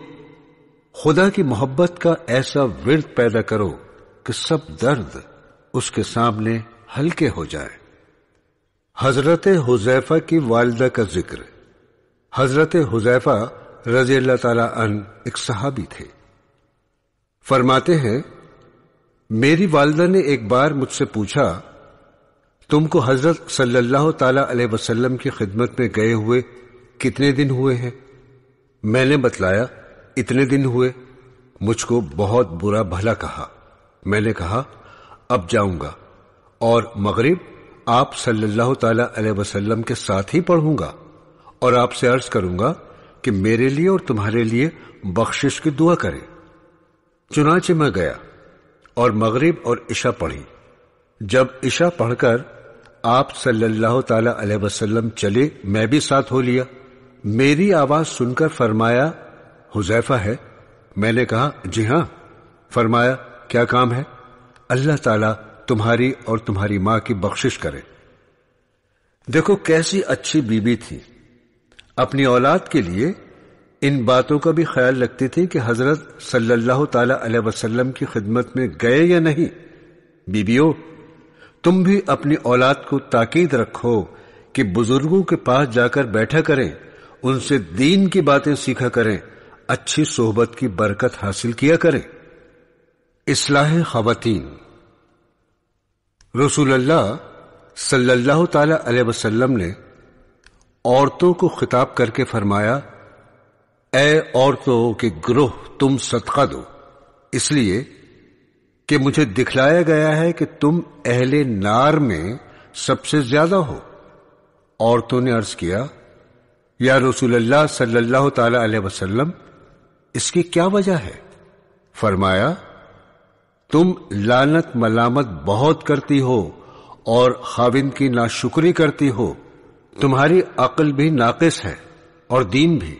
खुदा की मोहब्बत का ऐसा विरद पैदा करो कि सब दर्द उसके सामने हल्के हो जाए हजरत हुजैफा की वालदा का जिक्र हजरत हुजैफा रजी अल्लाह अन एक सहाबी थे फरमाते हैं मेरी वालदा ने एक बार मुझसे पूछा तुमको हजरत सल्लल्लाहु ताला अलैहि वसल्लम की खिदमत में गए हुए कितने दिन हुए हैं मैंने बतलाया इतने दिन हुए मुझको बहुत बुरा भला कहा मैंने कहा अब जाऊंगा और मगरिब आप सल्लल्लाहु ताला अलैहि वसल्लम के साथ ही पढ़ूंगा और आपसे अर्ज करूंगा कि मेरे लिए और तुम्हारे लिए बख्शिश की दुआ करें चुनाचे मैं गया और मगरिब और ईशा पढ़ी जब ईशा पढ़कर आप सल्लल्लाहु ताला अलैहि वसल्लम चले मैं भी साथ हो लिया मेरी आवाज सुनकर फरमाया हुजैफा है मैंने कहा जी हाँ फरमाया क्या काम है अल्लाह ताला तुम्हारी और तुम्हारी माँ की बख्शिश करे देखो कैसी अच्छी बीबी थी अपनी औलाद के लिए इन बातों का भी ख्याल रखती थी कि हजरत सल्लल्लाहु ताला अलैहि वसल्लम की खिदमत में गए या नहीं बीबियों तुम भी अपनी औलाद को ताकीद रखो कि बुजुर्गों के पास जाकर बैठा करें उनसे दीन की बातें सीखा करें अच्छी सोहबत की बरकत हासिल किया करें इसलाह खातन रसूल्लाह सल्लल्लाहु ताला अलैहि वसल्लम ने औरतों को खिताब करके फरमाया ए औरतों के ग्रोह तुम सदका दो इसलिए कि मुझे दिखलाया गया है कि तुम अहले नार में सबसे ज्यादा हो औरतों ने अर्ज किया या रसूल अल्लाह सल्लल्लाहु अलैहि वसल्लम इसकी क्या वजह है फरमाया तुम लानत मलामत बहुत करती हो और खाविंद की नाशुक्री करती हो तुम्हारी अकल भी नाकिस है और दीन भी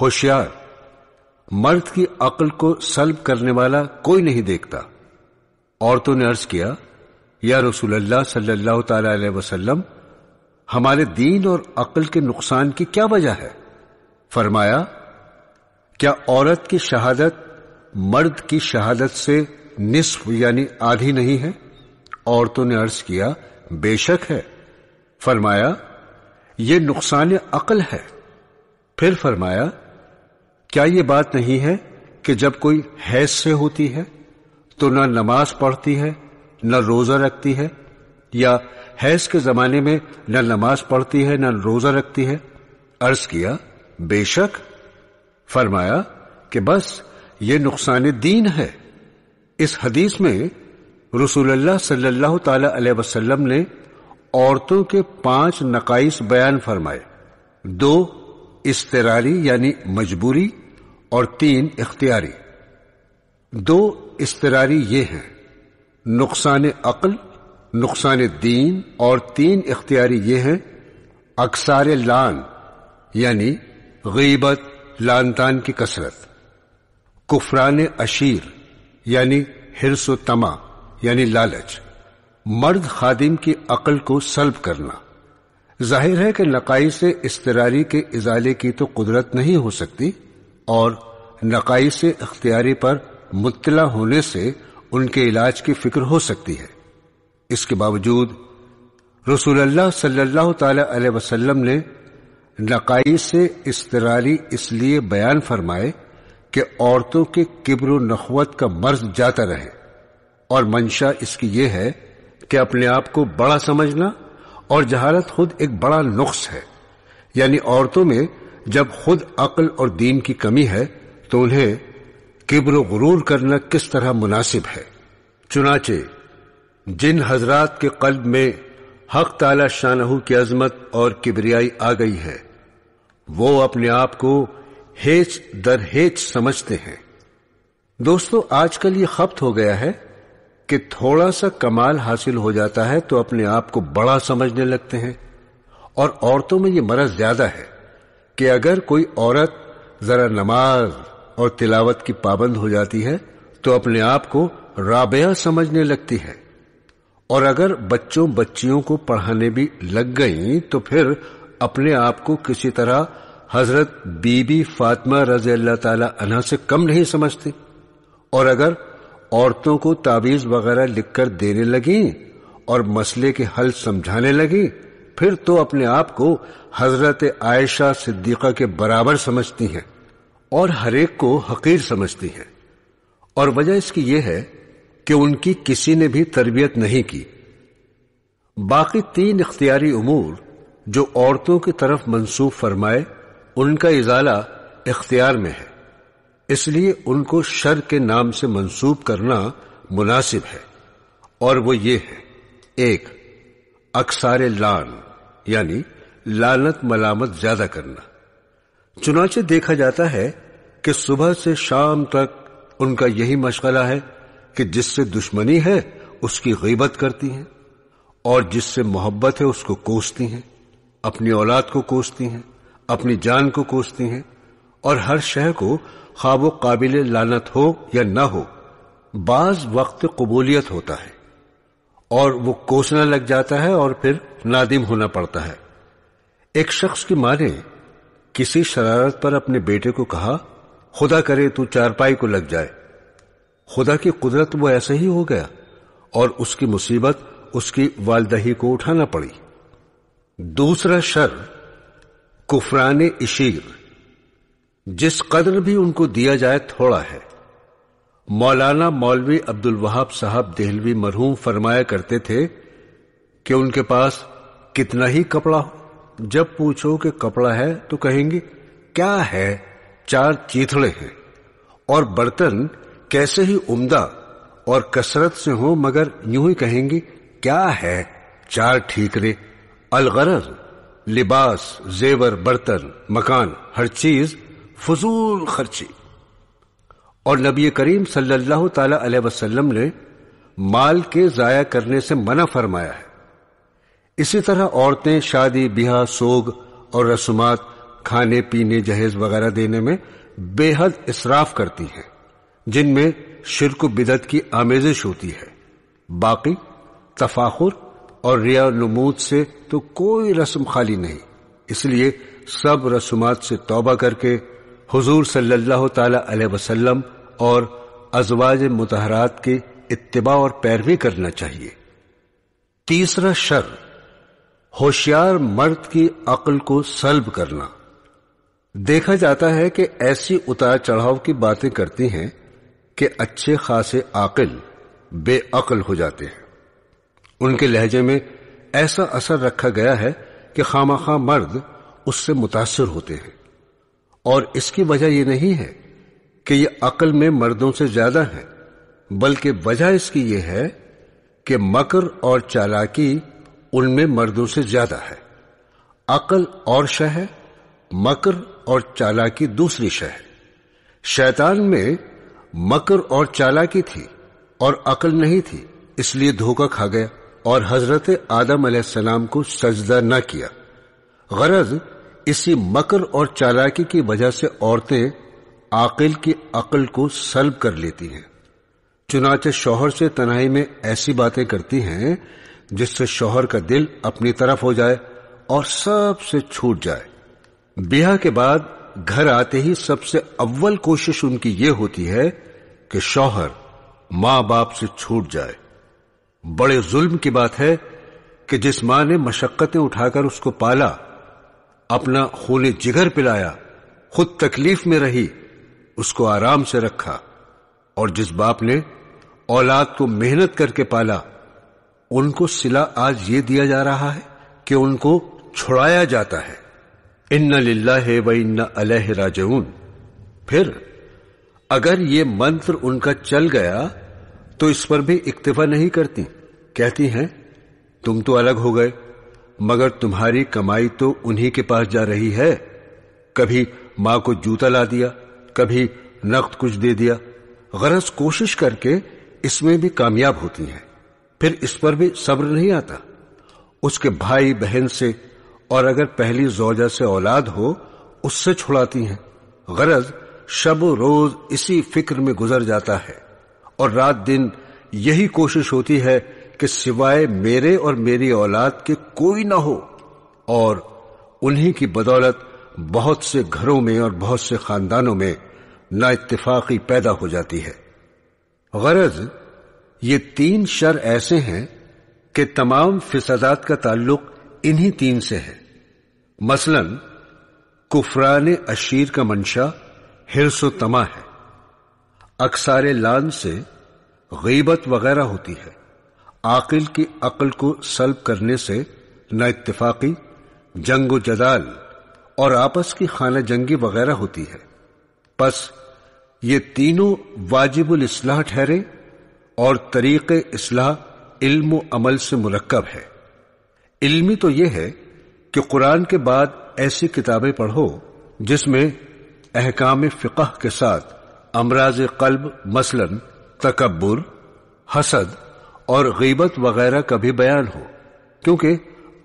होशियार मर्द की अकल को सल्ब करने वाला कोई नहीं देखता औरतों ने अर्ज किया या रसूल अल्लाह सल्लल्लाहु अलैहि वसल्लम हमारे दीन और अकल के नुकसान की क्या वजह है फरमाया क्या औरत की शहादत मर्द की शहादत से निस्फ यानी आधी नहीं है औरतों ने अर्ज किया बेशक है फरमाया ये नुकसान अकल है फिर फरमाया क्या ये बात नहीं है कि जब कोई हैज से होती है तो ना नमाज पढ़ती है न रोजा रखती है या हैज के जमाने में न नमाज पढ़ती है न रोजा रखती है अर्ज किया बेशक फरमाया कि बस ये नुकसान दीन है इस हदीस में रसूलुल्लाह सल्लल्लाहु अलैहि वसल्लम ने औरतों के पांच नकाइस बयान फरमाए दो इस्तेरारी यानी मजबूरी और तीन इख्तियारी दो इसतरारी ये हैं नुकसान अकल नुकसान दीन और तीन इख्तियारी ये हैं अक्सार लान यानी गीबत लानतान की कसरत कुफरान अशीर यानी हिरस तमा यानी लालच मर्द खादिम की अकल को सल्ब करना जाहिर है कि नकाई से इसतरारी के इजाले की तो कुदरत नहीं हो सकती और नकाई से अख्तियारी पर मुतला होने से उनके इलाज की फिक्र हो सकती है इसके बावजूद रसूल सल्लल्लाहु अलैहि वसल्लम ने नकाई से इसतरारी इसलिए बयान फरमाए कि औरतों के किब्र नखवत का मर्ज जाता रहे और मंशा इसकी यह है कि अपने आप को बड़ा समझना और जहालत खुद एक बड़ा नुख्स है यानी औरतों में जब खुद अकल और दीन की कमी है तो उन्हें किब्र गुरूर करना किस तरह मुनासिब है चुनाचे जिन हजरात के कल्ब में हक ताला शाह की अजमत और किबरियाई आ गई है वो अपने आप को हेच दर हेच समझते हैं दोस्तों आजकल ये खपत हो गया है कि थोड़ा सा कमाल हासिल हो जाता है तो अपने आप को बड़ा समझने लगते हैं और औरतों में ये मरज ज्यादा है कि अगर कोई औरत जरा नमाज और तिलावत की पाबंद हो जाती है तो अपने आप को राबया समझने लगती है और अगर बच्चों बच्चियों को पढ़ाने भी लग गई तो फिर अपने आप को किसी तरह हजरत बीबी फातिमा रजी अल्लाह तला से कम नहीं समझती और अगर औरतों को ताबीज वगैरह लिखकर देने लगी और मसले के हल समझाने लगी फिर तो अपने आप को हजरत आयशा सिद्दीका के बराबर समझती हैं और हरेक को हकीर समझती हैं और वजह इसकी यह है कि उनकी किसी ने भी तरबियत नहीं की बाकी तीन इख्तियारी उमूर जो औरतों की तरफ मंसूब फरमाए उनका इजाला इख्तियार में है इसलिए उनको शर के नाम से मंसूब करना मुनासिब है और वो ये है एक अक्सार लान यानी लानत मलामत ज्यादा करना चुनाचे देखा जाता है कि सुबह से शाम तक उनका यही मशगला है कि जिससे दुश्मनी है उसकी गीबत करती हैं और जिससे मोहब्बत है उसको कोसती हैं अपनी औलाद को कोसती हैं अपनी जान को कोसती हैं और हर शह को खाबो काबिल लानत हो या ना हो बाज वक्त कबूलियत होता है और वो कोसना लग जाता है और फिर नादिम होना पड़ता है एक शख्स की माँ ने किसी शरारत पर अपने बेटे को कहा खुदा करे तू चारपाई को लग जाए खुदा की कुदरत वो ऐसे ही हो गया और उसकी मुसीबत उसकी वालदही को उठाना पड़ी दूसरा शर कुफरान इशीर जिस कदर भी उनको दिया जाए थोड़ा है मौलाना मौलवी अब्दुल वहाब साहब देहलवी मरहूम फरमाया करते थे कि उनके पास कितना ही कपड़ा हो जब पूछो कि कपड़ा है तो कहेंगे क्या है चार चीथड़े हैं और बर्तन कैसे ही उम्दा और कसरत से हो मगर यूं ही कहेंगे क्या है चार ठीकरे अलगरज लिबास जेवर बर्तन मकान हर चीज फजूल खर्ची और नबी करीम सल्लल्लाहु अलैहि वसल्लम ने माल के ज़ाया करने से मना फरमाया है इसी तरह औरतें शादी ब्याह सोग और रसूमात खाने पीने जहेज वगैरह देने में बेहद इसराफ करती हैं जिनमें शिरक बिदत की आमेजिश होती है बाकी तफाखुर और रिया नमूद से तो कोई रस्म खाली नहीं इसलिए सब रसूमात से तोबा करके हुजूर सल्लल्लाहु ताला वसल्लम और अजवाज मुतहरात के इतबा और पैरवी करना चाहिए तीसरा शर होशियार मर्द की अकल को सल्ब करना देखा जाता है कि ऐसी उतार चढ़ाव की बातें करती हैं कि अच्छे खासे आकल बेअकल हो जाते हैं उनके लहजे में ऐसा असर रखा गया है कि खामा मर्द उससे मुतासर होते हैं और इसकी वजह यह नहीं है कि ये अकल में मर्दों से ज्यादा है बल्कि वजह इसकी यह है कि मकर और चालाकी उनमें मर्दों से ज्यादा है अकल और शह मकर और चालाकी दूसरी शह शैतान में मकर और चालाकी थी और अकल नहीं थी इसलिए धोखा खा गया और हजरत आदम सलाम को सजदा न किया गरज इसी मकर और चालाकी की वजह से औरतें आकिल की अकल को सल्ब कर लेती हैं चुनाचे शोहर से तनाई में ऐसी बातें करती हैं जिससे शोहर का दिल अपनी तरफ हो जाए और सबसे छूट जाए ब्याह के बाद घर आते ही सबसे अव्वल कोशिश उनकी ये होती है कि शौहर मां बाप से छूट जाए बड़े जुल्म की बात है कि जिस मां ने मशक्कतें उठाकर उसको पाला अपना होने जिगर पिलाया खुद तकलीफ में रही उसको आराम से रखा और जिस बाप ने औलाद को मेहनत करके पाला उनको सिला आज ये दिया जा रहा है कि उनको छुड़ाया जाता है इन्ना लिल्ला है व इन्ना अलह राजऊन फिर अगर ये मंत्र उनका चल गया तो इस पर भी इक्तफा नहीं करती कहती हैं तुम तो अलग हो गए मगर तुम्हारी कमाई तो उन्हीं के पास जा रही है कभी माँ को जूता ला दिया कभी नकद कुछ दे दिया गरज कोशिश करके इसमें भी कामयाब होती हैं फिर इस पर भी सब्र नहीं आता उसके भाई बहन से और अगर पहली जोजा से औलाद हो उससे छुड़ाती हैं गरज शब रोज इसी फिक्र में गुजर जाता है और रात दिन यही कोशिश होती है कि सिवाय मेरे और मेरी औलाद के कोई ना हो और उन्हीं की बदौलत बहुत से घरों में और बहुत से खानदानों में ना इतफाकी पैदा हो जाती है गरज ये तीन शर ऐसे हैं कि तमाम फिसदात का ताल्लुक इन्हीं तीन से है मसलन कुफरान अशीर का मंशा हिरसो तमा है अक्सार लान से गीबत वगैरह होती है आकिल की अकल को सल्ब करने से न इतफाक़ी जंग जदाल और आपस की खाना जंगी वगैरह होती है बस ये तीनों वाजिबुल इसलाह ठहरे और तरीक़ इसलाह इल्म अमल से मरकब है इल्मी तो यह है कि कुरान के बाद ऐसी किताबें पढ़ो जिसमें अहकाम फ़िकह के साथ अमराज कल्ब मसलन तकबर हसद और गीबत वगैरह का भी बयान हो क्योंकि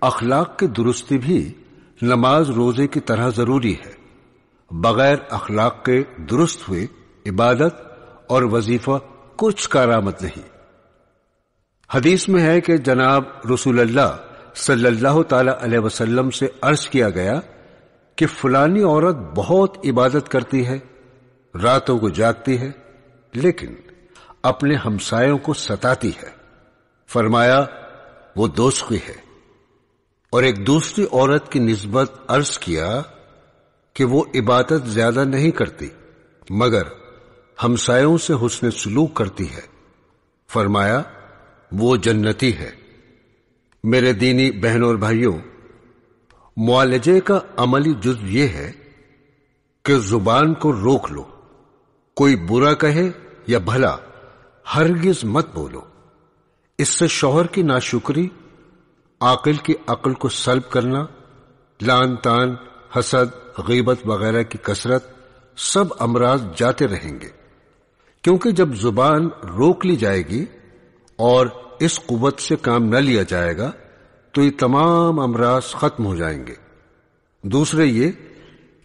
अखलाक की दुरुस्ती भी नमाज रोजे की तरह जरूरी है बगैर अखलाक के दुरुस्त हुए इबादत और वजीफा कुछ कारामत नहीं हदीस में है कि जनाब रसूल अल्लाह सल्लल्लाहु अलैहि वसल्लम से अर्ज किया गया कि फलानी औरत बहुत इबादत करती है रातों को जागती है लेकिन अपने हमसायों को सताती है फरमाया वो की है और एक दूसरी औरत की नस्बत अर्ज किया कि वो इबादत ज्यादा नहीं करती मगर हमसायों से हुसन सलूक करती है फरमाया वो जन्नती है मेरे दीनी बहन और भाइयों मुआलजे का अमली जुज यह है कि जुबान को रोक लो कोई बुरा कहे या भला हरगिज मत बोलो इससे शोहर की नाशुकरी आकिल की अकल को सल्ब करना लान तान हसद गीबत वगैरह की कसरत सब अमराज जाते रहेंगे क्योंकि जब जुबान रोक ली जाएगी और इस कुवत से काम न लिया जाएगा तो ये तमाम अमराज खत्म हो जाएंगे दूसरे ये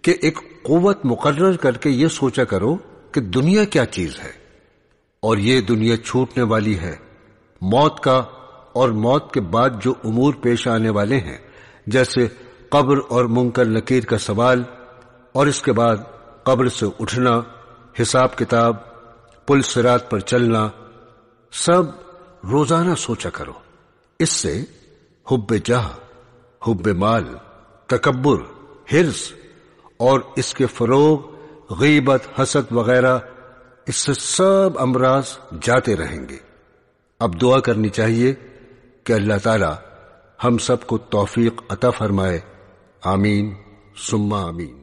कि एक कुवत मुकर्र करके ये सोचा करो कि दुनिया क्या चीज है और ये दुनिया छूटने वाली है मौत का और मौत के बाद जो उमूर पेश आने वाले हैं जैसे कब्र और मुंकर लकीर का सवाल और इसके बाद कब्र से उठना हिसाब किताब पुल सिरात पर चलना सब रोजाना सोचा करो इससे हुब्बे जाह हुब्बे माल तकबर हिर्स और इसके फरोग गीबत हसद वगैरह इससे सब अमराज जाते रहेंगे अब दुआ करनी चाहिए कि अल्लाह ताला हम सबको तौफीक अता फरमाए आमीन सुम्मा आमीन